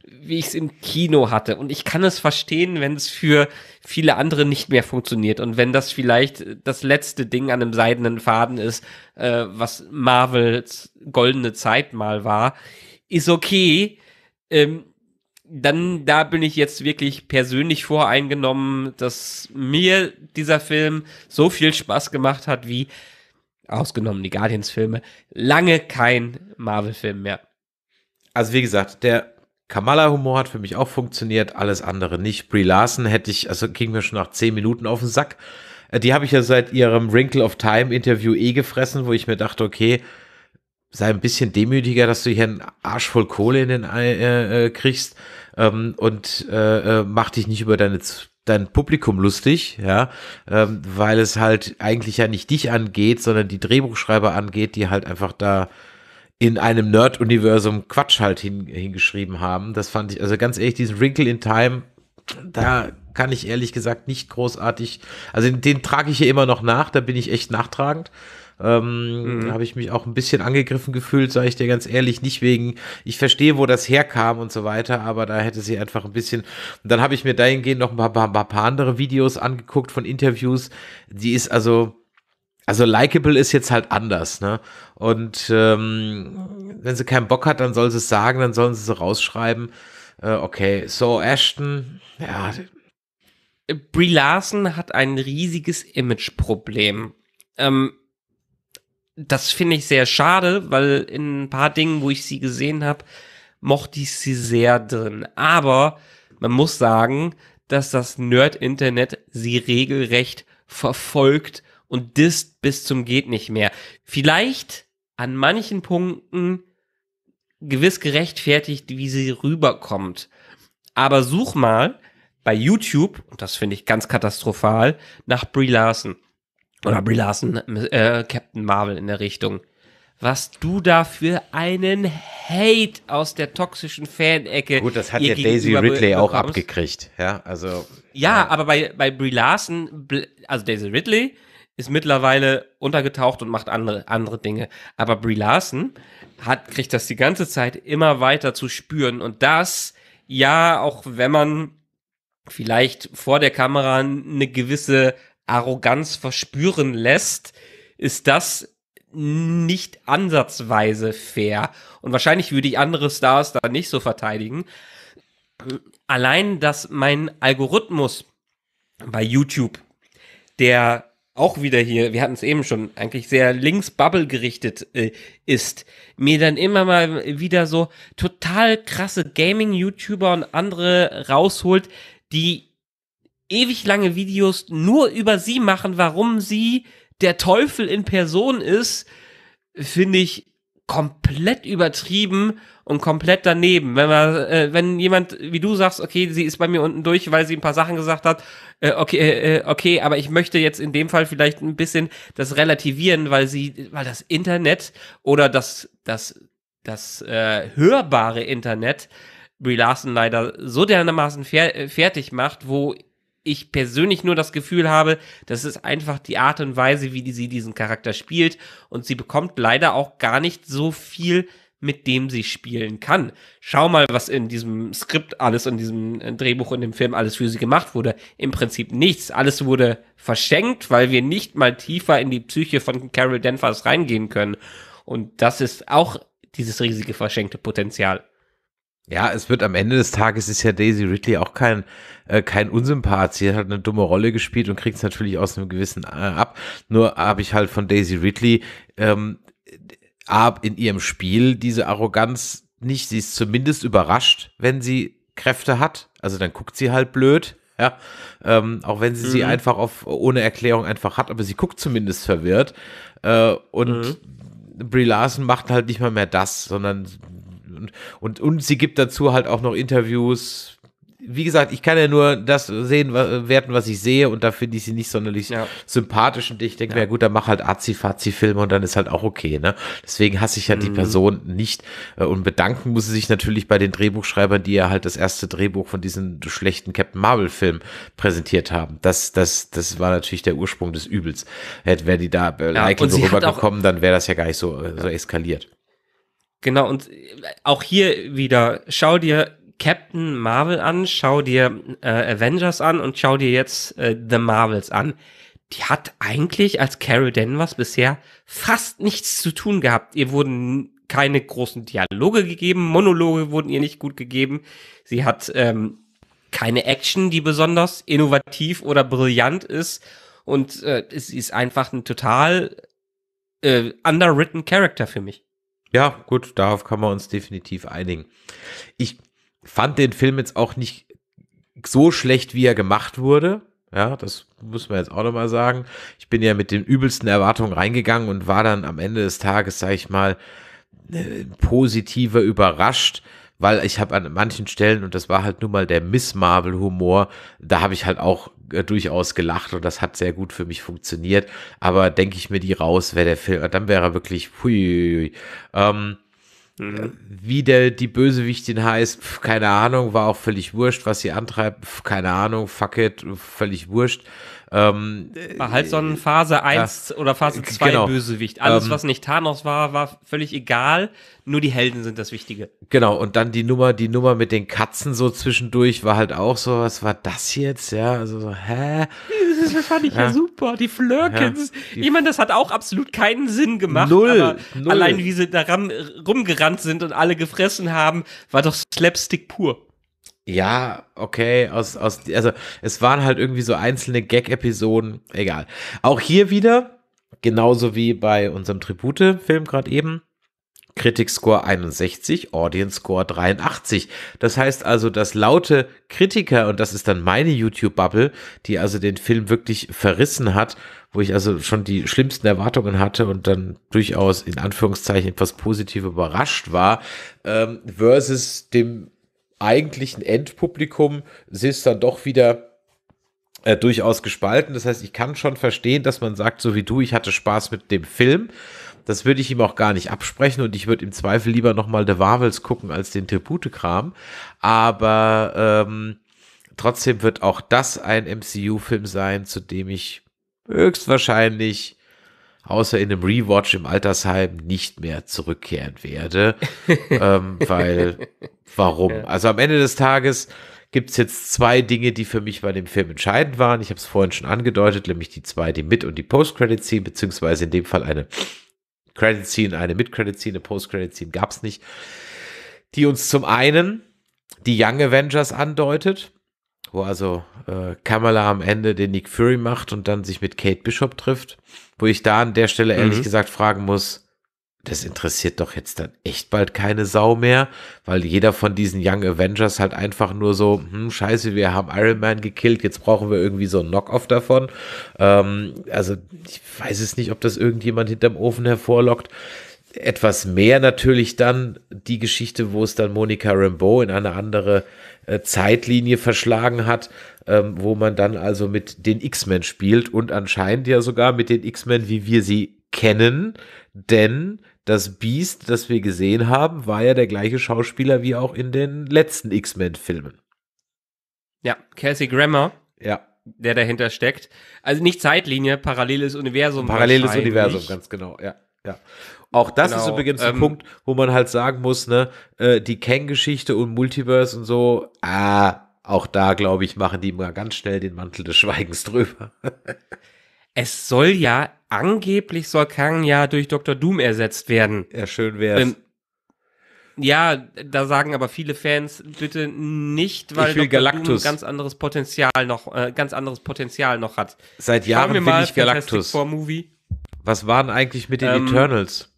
S1: wie ich es im Kino hatte. Und ich kann es verstehen, wenn es für viele andere nicht mehr funktioniert und wenn das vielleicht das letzte Ding an einem seidenen Faden ist, äh, was Marvels goldene Zeit mal war, ist okay. Ähm, dann da bin ich jetzt wirklich persönlich voreingenommen, dass mir dieser Film so viel Spaß gemacht hat wie ausgenommen die Guardians-Filme lange kein Marvel-Film mehr. Also wie gesagt, der
S2: Kamala-Humor hat für mich auch funktioniert, alles andere nicht. Brie Larson hätte ich, also ging mir schon nach zehn Minuten auf den Sack. Äh, die habe ich ja seit ihrem Wrinkle of Time-Interview eh gefressen, wo ich mir dachte, okay, sei ein bisschen demütiger, dass du hier einen Arsch voll Kohle in den Ei äh, äh kriegst ähm, und äh, äh, mach dich nicht über deine dein Publikum lustig, ja, ähm, weil es halt eigentlich ja nicht dich angeht, sondern die Drehbuchschreiber angeht, die halt einfach da in einem Nerd-Universum Quatsch halt hin, hingeschrieben haben. Das fand ich, also ganz ehrlich, diesen Wrinkle in Time, da kann ich ehrlich gesagt nicht großartig, also den, den trage ich hier immer noch nach, da bin ich echt nachtragend. Ähm, mhm. habe ich mich auch ein bisschen angegriffen gefühlt, sage ich dir ganz ehrlich, nicht wegen, ich verstehe, wo das herkam und so weiter, aber da hätte sie einfach ein bisschen, und dann habe ich mir dahingehend noch ein paar, paar, paar andere Videos angeguckt von Interviews, die ist also, also likable ist jetzt halt anders, ne? Und ähm, wenn sie keinen Bock hat, dann soll sie es sagen, dann sollen sie es rausschreiben.
S1: Äh, okay, so Ashton, ja. Brie Larson hat ein riesiges Imageproblem. Ähm, das finde ich sehr schade, weil in ein paar Dingen, wo ich sie gesehen habe, mochte ich sie sehr drin. Aber man muss sagen, dass das Nerd-Internet sie regelrecht verfolgt und disst bis zum geht nicht mehr. Vielleicht an manchen Punkten gewiss gerechtfertigt, wie sie rüberkommt. Aber such mal bei YouTube, und das finde ich ganz katastrophal, nach Brie Larson. Oder Brie Larson, äh, Captain Marvel in der Richtung. Was du da für einen Hate aus der toxischen Fan-Ecke. Gut, das hat ja Daisy Ridley auch
S2: abgekriegt. Ja, also.
S1: Ja, ja. Äh, aber bei, bei Brie Larson, also Daisy Ridley, ist mittlerweile untergetaucht und macht andere, andere Dinge. Aber Brie Larson hat, kriegt das die ganze Zeit immer weiter zu spüren. Und das, ja, auch wenn man vielleicht vor der Kamera eine gewisse Arroganz verspüren lässt, ist das nicht ansatzweise fair. Und wahrscheinlich würde ich andere Stars da nicht so verteidigen. Allein, dass mein Algorithmus bei YouTube, der auch wieder hier, wir hatten es eben schon, eigentlich sehr links Bubble gerichtet äh, ist, mir dann immer mal wieder so total krasse Gaming-YouTuber und andere rausholt, die ewig lange Videos nur über sie machen, warum sie der Teufel in Person ist, finde ich komplett übertrieben und komplett daneben. Wenn man, äh, wenn jemand, wie du sagst, okay, sie ist bei mir unten durch, weil sie ein paar Sachen gesagt hat, äh, okay, äh, äh, okay, aber ich möchte jetzt in dem Fall vielleicht ein bisschen das relativieren, weil sie, weil das Internet oder das, das, das äh, hörbare Internet Brie Larson leider so dermaßen fer fertig macht, wo ich persönlich nur das Gefühl habe, das ist einfach die Art und Weise, wie die, sie diesen Charakter spielt. Und sie bekommt leider auch gar nicht so viel, mit dem sie spielen kann. Schau mal, was in diesem Skript alles, in diesem äh, Drehbuch und dem Film alles für sie gemacht wurde. Im Prinzip nichts. Alles wurde verschenkt, weil wir nicht mal tiefer in die Psyche von Carol Danvers reingehen können. Und das ist auch dieses riesige verschenkte Potenzial. Ja,
S2: es wird am Ende des Tages ist ja Daisy Ridley auch kein, äh, kein Unsympath. Sie hat eine dumme Rolle gespielt und kriegt es natürlich aus einem gewissen äh, ab. Nur habe ich halt von Daisy Ridley ähm, in ihrem Spiel diese Arroganz nicht. Sie ist zumindest überrascht, wenn sie Kräfte hat. Also dann guckt sie halt blöd. Ja, ähm, auch wenn sie mhm. sie einfach auf, ohne Erklärung einfach hat, aber sie guckt zumindest verwirrt. Äh, und mhm. Brie Larson macht halt nicht mal mehr das, sondern und, und, und sie gibt dazu halt auch noch Interviews. Wie gesagt, ich kann ja nur das sehen, werten, was ich sehe, und da finde ich sie nicht sonderlich ja. sympathisch. Und ich denke ja. mir, ja gut, dann mach halt Azi-Fazi-Filme und dann ist halt auch okay, ne? Deswegen hasse ich ja mhm. die Person nicht. Äh, und bedanken muss sie sich natürlich bei den Drehbuchschreibern, die ja halt das erste Drehbuch von diesem schlechten Captain Marvel-Film präsentiert haben. Das, das, das war natürlich der Ursprung des Übels. Hätte, wäre die da äh, ja, Liking so rübergekommen, dann wäre das ja gar nicht so, äh, so eskaliert.
S1: Genau, und äh, auch hier wieder, schau dir Captain Marvel an, schau dir äh, Avengers an und schau dir jetzt äh, The Marvels an. Die hat eigentlich als Carol Danvers bisher fast nichts zu tun gehabt. Ihr wurden keine großen Dialoge gegeben, Monologe wurden ihr nicht gut gegeben. Sie hat ähm, keine Action, die besonders innovativ oder brillant ist. Und äh, sie ist einfach ein total äh, underwritten Character für mich. Ja, gut, darauf kann man uns definitiv einigen. Ich
S2: fand den Film jetzt auch nicht so schlecht, wie er gemacht wurde. Ja, das muss man jetzt auch nochmal sagen. Ich bin ja mit den übelsten Erwartungen reingegangen und war dann am Ende des Tages, sag ich mal, äh, positiver überrascht, weil ich habe an manchen Stellen, und das war halt nun mal der Miss Marvel-Humor, da habe ich halt auch äh, durchaus gelacht und das hat sehr gut für mich funktioniert. Aber denke ich mir die raus, wäre der Film, dann wäre er wirklich, hui, ähm, wie der, die Bösewichtin heißt, pf, keine Ahnung, war auch völlig wurscht, was sie antreibt, pf, keine Ahnung, fuck it, völlig wurscht. Ähm, war halt äh,
S1: Phase 1 äh, oder Phase 2 äh, genau. Bösewicht. Alles, ähm, was nicht Thanos war, war völlig egal. Nur die Helden sind das Wichtige.
S2: Genau, und dann die Nummer, die Nummer mit den Katzen so zwischendurch war halt auch so, was war das jetzt? Ja, also so, hä?
S1: Das fand ich ja, ja super. Die Flirkins. Ja, ich meine, das hat auch absolut keinen Sinn gemacht. Null. null. Allein wie sie da rumgerannt sind und alle gefressen haben, war doch Slapstick pur. Ja,
S2: okay, aus, aus, also es waren halt irgendwie so einzelne Gag-Episoden, egal. Auch hier wieder, genauso wie bei unserem Tribute-Film gerade eben, Kritikscore 61, Audience Score 83. Das heißt also, dass laute Kritiker, und das ist dann meine YouTube-Bubble, die also den Film wirklich verrissen hat, wo ich also schon die schlimmsten Erwartungen hatte und dann durchaus in Anführungszeichen etwas positiv überrascht war, ähm, versus dem eigentlichen Endpublikum ist dann doch wieder äh, durchaus gespalten. Das heißt, ich kann schon verstehen, dass man sagt, so wie du, ich hatte Spaß mit dem Film. Das würde ich ihm auch gar nicht absprechen und ich würde im Zweifel lieber nochmal The Wavels gucken als den Tribute-Kram. Aber ähm, trotzdem wird auch das ein MCU-Film sein, zu dem ich höchstwahrscheinlich außer in einem Rewatch im Altersheim nicht mehr zurückkehren werde. ähm, weil, warum? Ja. Also am Ende des Tages gibt es jetzt zwei Dinge, die für mich bei dem Film entscheidend waren. Ich habe es vorhin schon angedeutet, nämlich die zwei, die Mit- und die Post-Credit-Scene, beziehungsweise in dem Fall eine Credit-Scene, eine mit credit scene eine Post-Credit-Scene gab es nicht, die uns zum einen die Young Avengers andeutet, wo also äh, Kamala am Ende den Nick Fury macht und dann sich mit Kate Bishop trifft wo ich da an der Stelle ehrlich mhm. gesagt fragen muss, das interessiert doch jetzt dann echt bald keine Sau mehr, weil jeder von diesen Young Avengers halt einfach nur so, hm, scheiße, wir haben Iron Man gekillt, jetzt brauchen wir irgendwie so einen Knockoff davon. Ähm, also ich weiß es nicht, ob das irgendjemand hinterm Ofen hervorlockt. Etwas mehr natürlich dann die Geschichte, wo es dann Monika Rambeau in eine andere äh, Zeitlinie verschlagen hat, ähm, wo man dann also mit den X-Men spielt und anscheinend ja sogar mit den X-Men, wie wir sie kennen, denn das Beast, das wir gesehen haben, war ja der gleiche Schauspieler wie auch in den letzten X-Men-Filmen.
S1: Ja, Cassie Grammer. Ja. Der dahinter steckt. Also nicht Zeitlinie, paralleles Universum. Paralleles Universum,
S2: ganz genau, ja. Ja. Auch das genau. ist übrigens ähm, ein Punkt, wo man halt sagen muss, ne, äh, die Kang-Geschichte und Multiverse und so, ah, auch da, glaube ich, machen die mal ganz schnell den Mantel des Schweigens drüber.
S1: es soll ja, angeblich soll Kang ja durch Dr. Doom ersetzt werden. Ja, schön wär's. Ähm, ja, da sagen aber viele Fans bitte nicht, weil Dr. Galactus. Doom ganz anderes Potenzial noch, äh, ganz anderes Potenzial noch hat. Seit Jahren bin ich Galactus.
S2: Was waren eigentlich mit den ähm, Eternals?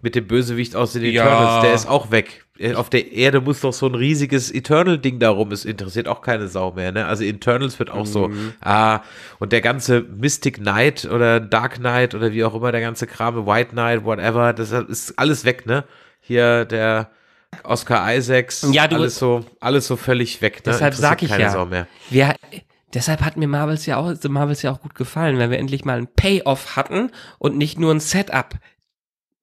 S2: Mit dem Bösewicht aus den Eternals, ja. der ist auch weg. Äh, auf der Erde muss doch so ein riesiges Eternal-Ding darum. Es interessiert auch keine Sau mehr, ne? Also Eternals wird auch mhm. so. Ah, und der ganze Mystic Knight oder Dark Knight oder wie auch immer der ganze Kram, White Knight, whatever, das ist alles weg, ne? Hier der Oscar Isaacs, ja, du, alles so, alles so völlig weg. Ne? Deshalb sag ich ja.
S1: Wir, deshalb hat mir Marvels ja auch, Marvels ja auch gut gefallen, weil wir endlich mal ein Payoff hatten und nicht nur ein Setup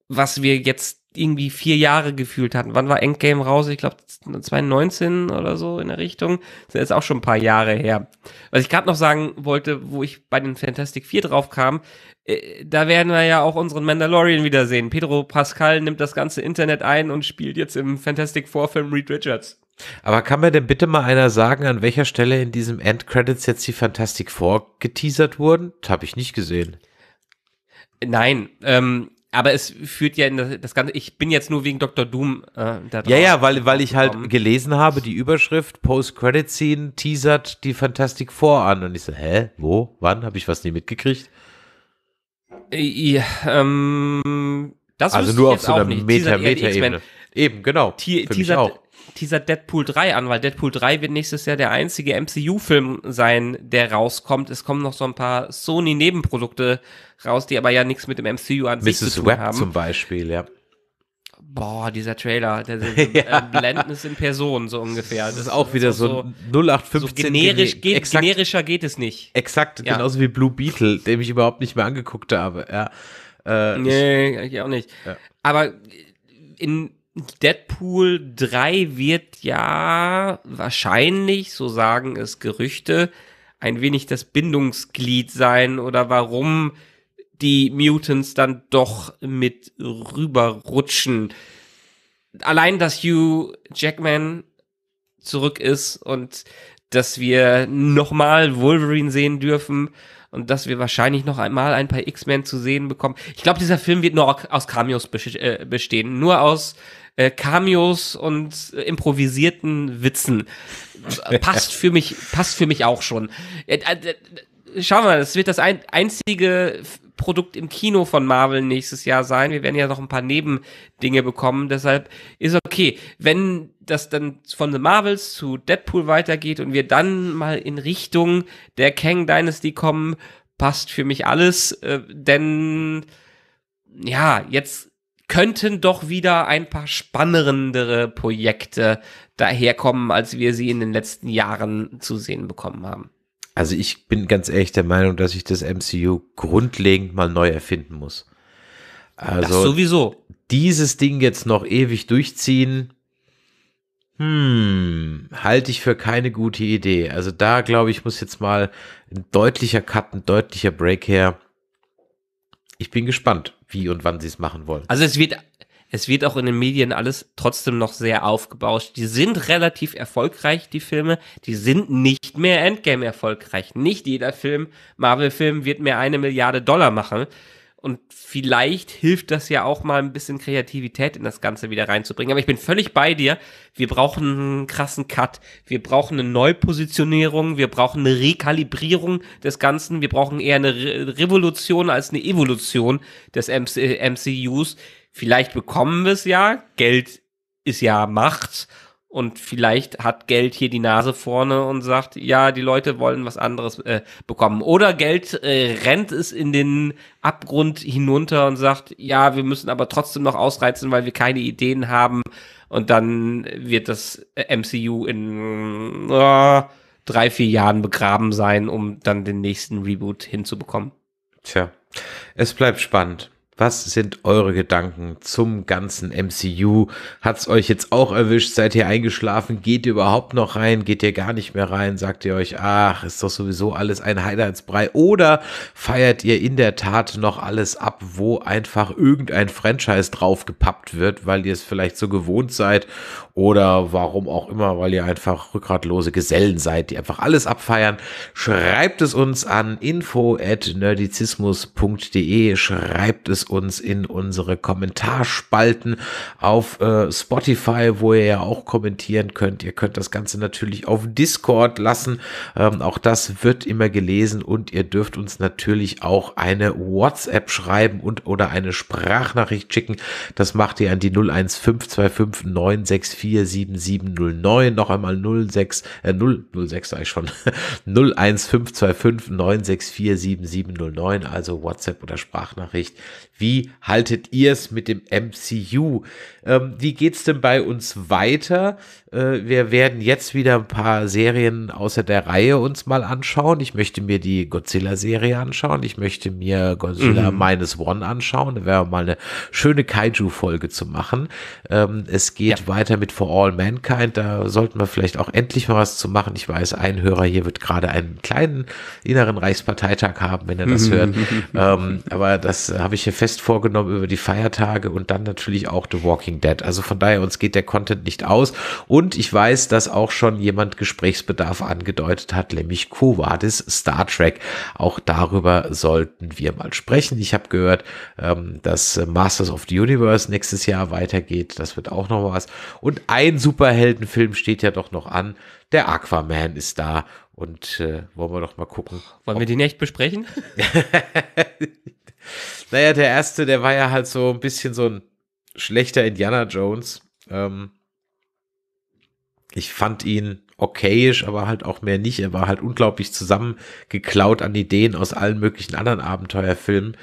S1: was wir jetzt irgendwie vier Jahre gefühlt hatten. Wann war Endgame raus? Ich glaube 2019 oder so in der Richtung. Das ist jetzt auch schon ein paar Jahre her. Was ich gerade noch sagen wollte, wo ich bei den Fantastic Vier drauf kam, äh, da werden wir ja auch unseren Mandalorian wiedersehen. Pedro Pascal nimmt das ganze Internet ein und spielt jetzt im Fantastic Four Film Reed Richards.
S2: Aber kann mir denn bitte mal einer sagen, an welcher Stelle in diesem Endcredits jetzt die Fantastic Four geteasert wurden? Habe ich nicht gesehen.
S1: Nein, ähm, aber es führt ja in das, das, Ganze, ich bin jetzt nur wegen Dr. Doom äh, da drauf. Ja, ja, weil, weil ich halt
S2: gelesen habe, die Überschrift Post-Credit-Scene teasert die Fantastic Four an. Und ich so, hä, wo, wann, habe ich was nie mitgekriegt?
S1: Äh, ja, ähm, das also nur auf so einer Meta-Meta-Ebene. Eben, genau. Te teasert, Teaser Deadpool 3 an, weil Deadpool 3 wird nächstes Jahr der einzige MCU-Film sein, der rauskommt. Es kommen noch so ein paar Sony-Nebenprodukte raus, die aber ja nichts mit dem MCU an Mrs. sich zu tun Web haben. zum
S2: Beispiel, ja.
S1: Boah, dieser Trailer, der, der äh, ja. Blendnis in Person, so ungefähr. Das, ist auch wieder also so, so 0815. So generisch, geht, exakt, generischer geht es nicht.
S2: Exakt, ja. genauso wie Blue Beetle, den ich überhaupt nicht mehr angeguckt habe. Ja. Äh, nee,
S1: ich, ich auch nicht. Ja. Aber in Deadpool 3 wird ja wahrscheinlich, so sagen es Gerüchte, ein wenig das Bindungsglied sein oder warum die Mutants dann doch mit rüberrutschen. Allein, dass Hugh Jackman zurück ist und dass wir nochmal Wolverine sehen dürfen und dass wir wahrscheinlich noch einmal ein paar X-Men zu sehen bekommen. Ich glaube, dieser Film wird nur aus Cameos äh, bestehen, nur aus äh, Cameos und äh, improvisierten Witzen. Passt für mich, passt für mich auch schon. Äh, äh, äh schauen wir mal, das wird das ein, einzige Produkt im Kino von Marvel nächstes Jahr sein. Wir werden ja noch ein paar Nebendinge bekommen. Deshalb ist okay, wenn das dann von The Marvels zu Deadpool weitergeht und wir dann mal in Richtung der Kang Dynasty kommen, passt für mich alles. Äh, denn ja, jetzt könnten doch wieder ein paar spannendere Projekte daherkommen, als wir sie in den letzten Jahren zu sehen bekommen haben.
S2: Also ich bin ganz ehrlich der Meinung, dass ich das MCU grundlegend mal neu erfinden muss. Also das sowieso. Dieses Ding jetzt noch ewig durchziehen, hm, halte ich für keine gute Idee. Also da glaube ich, muss jetzt mal ein deutlicher Cut, ein deutlicher Break her ich bin gespannt, wie und wann sie es machen wollen. Also
S1: es wird, es wird auch in den Medien alles trotzdem noch sehr aufgebauscht. Die sind relativ erfolgreich, die Filme. Die sind nicht mehr Endgame erfolgreich. Nicht jeder Film, Marvel-Film wird mehr eine Milliarde Dollar machen. Und vielleicht hilft das ja auch mal ein bisschen Kreativität in das Ganze wieder reinzubringen. Aber ich bin völlig bei dir. Wir brauchen einen krassen Cut. Wir brauchen eine Neupositionierung. Wir brauchen eine Rekalibrierung des Ganzen. Wir brauchen eher eine Re Revolution als eine Evolution des MC äh, MCUs. Vielleicht bekommen wir es ja. Geld ist ja Macht. Und vielleicht hat Geld hier die Nase vorne und sagt, ja, die Leute wollen was anderes äh, bekommen. Oder Geld äh, rennt es in den Abgrund hinunter und sagt, ja, wir müssen aber trotzdem noch ausreizen, weil wir keine Ideen haben. Und dann wird das äh, MCU in äh, drei, vier Jahren begraben sein, um dann den nächsten Reboot hinzubekommen. Tja, es bleibt spannend. Was sind eure
S2: Gedanken zum ganzen MCU? Hat's euch jetzt auch erwischt? Seid ihr eingeschlafen? Geht ihr überhaupt noch rein? Geht ihr gar nicht mehr rein? Sagt ihr euch, ach, ist doch sowieso alles ein Highlightsbrei? Oder feiert ihr in der Tat noch alles ab, wo einfach irgendein Franchise draufgepappt wird, weil ihr es vielleicht so gewohnt seid oder warum auch immer, weil ihr einfach rückgratlose Gesellen seid, die einfach alles abfeiern, schreibt es uns an info at nerdizismus.de, schreibt es uns in unsere Kommentarspalten auf äh, Spotify, wo ihr ja auch kommentieren könnt. Ihr könnt das Ganze natürlich auf Discord lassen. Ähm, auch das wird immer gelesen und ihr dürft uns natürlich auch eine WhatsApp schreiben und oder eine Sprachnachricht schicken. Das macht ihr an die 01525964 0674-7709, noch einmal 06, äh, 0, 06 sage ich schon, 01525 964 7709 also WhatsApp oder Sprachnachricht. Wie haltet ihr es mit dem MCU? Ähm, wie geht's denn bei uns weiter? Äh, wir werden jetzt wieder ein paar Serien außer der Reihe uns mal anschauen. Ich möchte mir die Godzilla-Serie anschauen. Ich möchte mir Godzilla mhm. Minus One anschauen. Da wäre mal eine schöne Kaiju-Folge zu machen. Ähm, es geht ja. weiter mit for All Mankind, da sollten wir vielleicht auch endlich mal was zu machen. Ich weiß, ein Hörer hier wird gerade einen kleinen inneren Reichsparteitag haben, wenn er das hört. ähm, aber das habe ich hier fest vorgenommen über die Feiertage und dann natürlich auch The Walking Dead. Also von daher, uns geht der Content nicht aus. Und ich weiß, dass auch schon jemand Gesprächsbedarf angedeutet hat, nämlich Covadis Star Trek. Auch darüber sollten wir mal sprechen. Ich habe gehört, ähm, dass Masters of the Universe nächstes Jahr weitergeht. Das wird auch noch was. Und ein Superheldenfilm steht ja doch noch an. Der Aquaman ist da und äh, wollen wir doch mal gucken. Wollen wir den echt besprechen? naja, der erste, der war ja halt so ein bisschen so ein schlechter Indiana Jones. Ähm, ich fand ihn okayisch, aber halt auch mehr nicht. Er war halt unglaublich zusammengeklaut an Ideen aus allen möglichen anderen Abenteuerfilmen.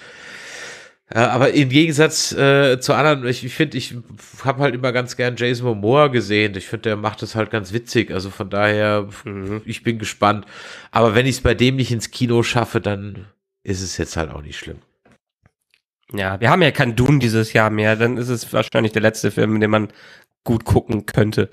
S2: Äh, aber im Gegensatz äh, zu anderen, ich finde, ich, find, ich habe halt immer ganz gern Jason Momoa gesehen. Ich finde, der macht das halt ganz witzig. Also von daher, mhm. ich bin gespannt. Aber wenn ich es bei dem nicht ins Kino schaffe, dann ist es jetzt halt auch nicht schlimm. Ja,
S1: wir haben ja kein Dune dieses Jahr mehr. Dann ist es wahrscheinlich der letzte Film, den man gut gucken könnte.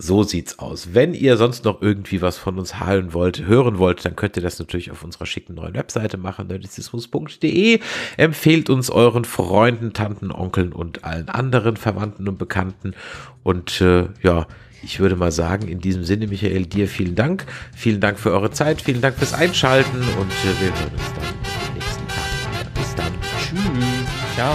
S1: So
S2: sieht's aus. Wenn ihr sonst noch irgendwie was von uns hören wollt, hören wollt, dann könnt ihr das natürlich auf unserer schicken neuen Webseite machen, nerdizismus.de. Empfehlt uns euren Freunden, Tanten, Onkeln und allen anderen Verwandten und Bekannten. Und äh, ja, ich würde mal sagen, in diesem Sinne, Michael, dir vielen Dank. Vielen Dank für eure Zeit, vielen Dank fürs Einschalten und äh, wir hören uns dann am nächsten Tag wieder. Bis dann.
S1: Tschüss. Ciao.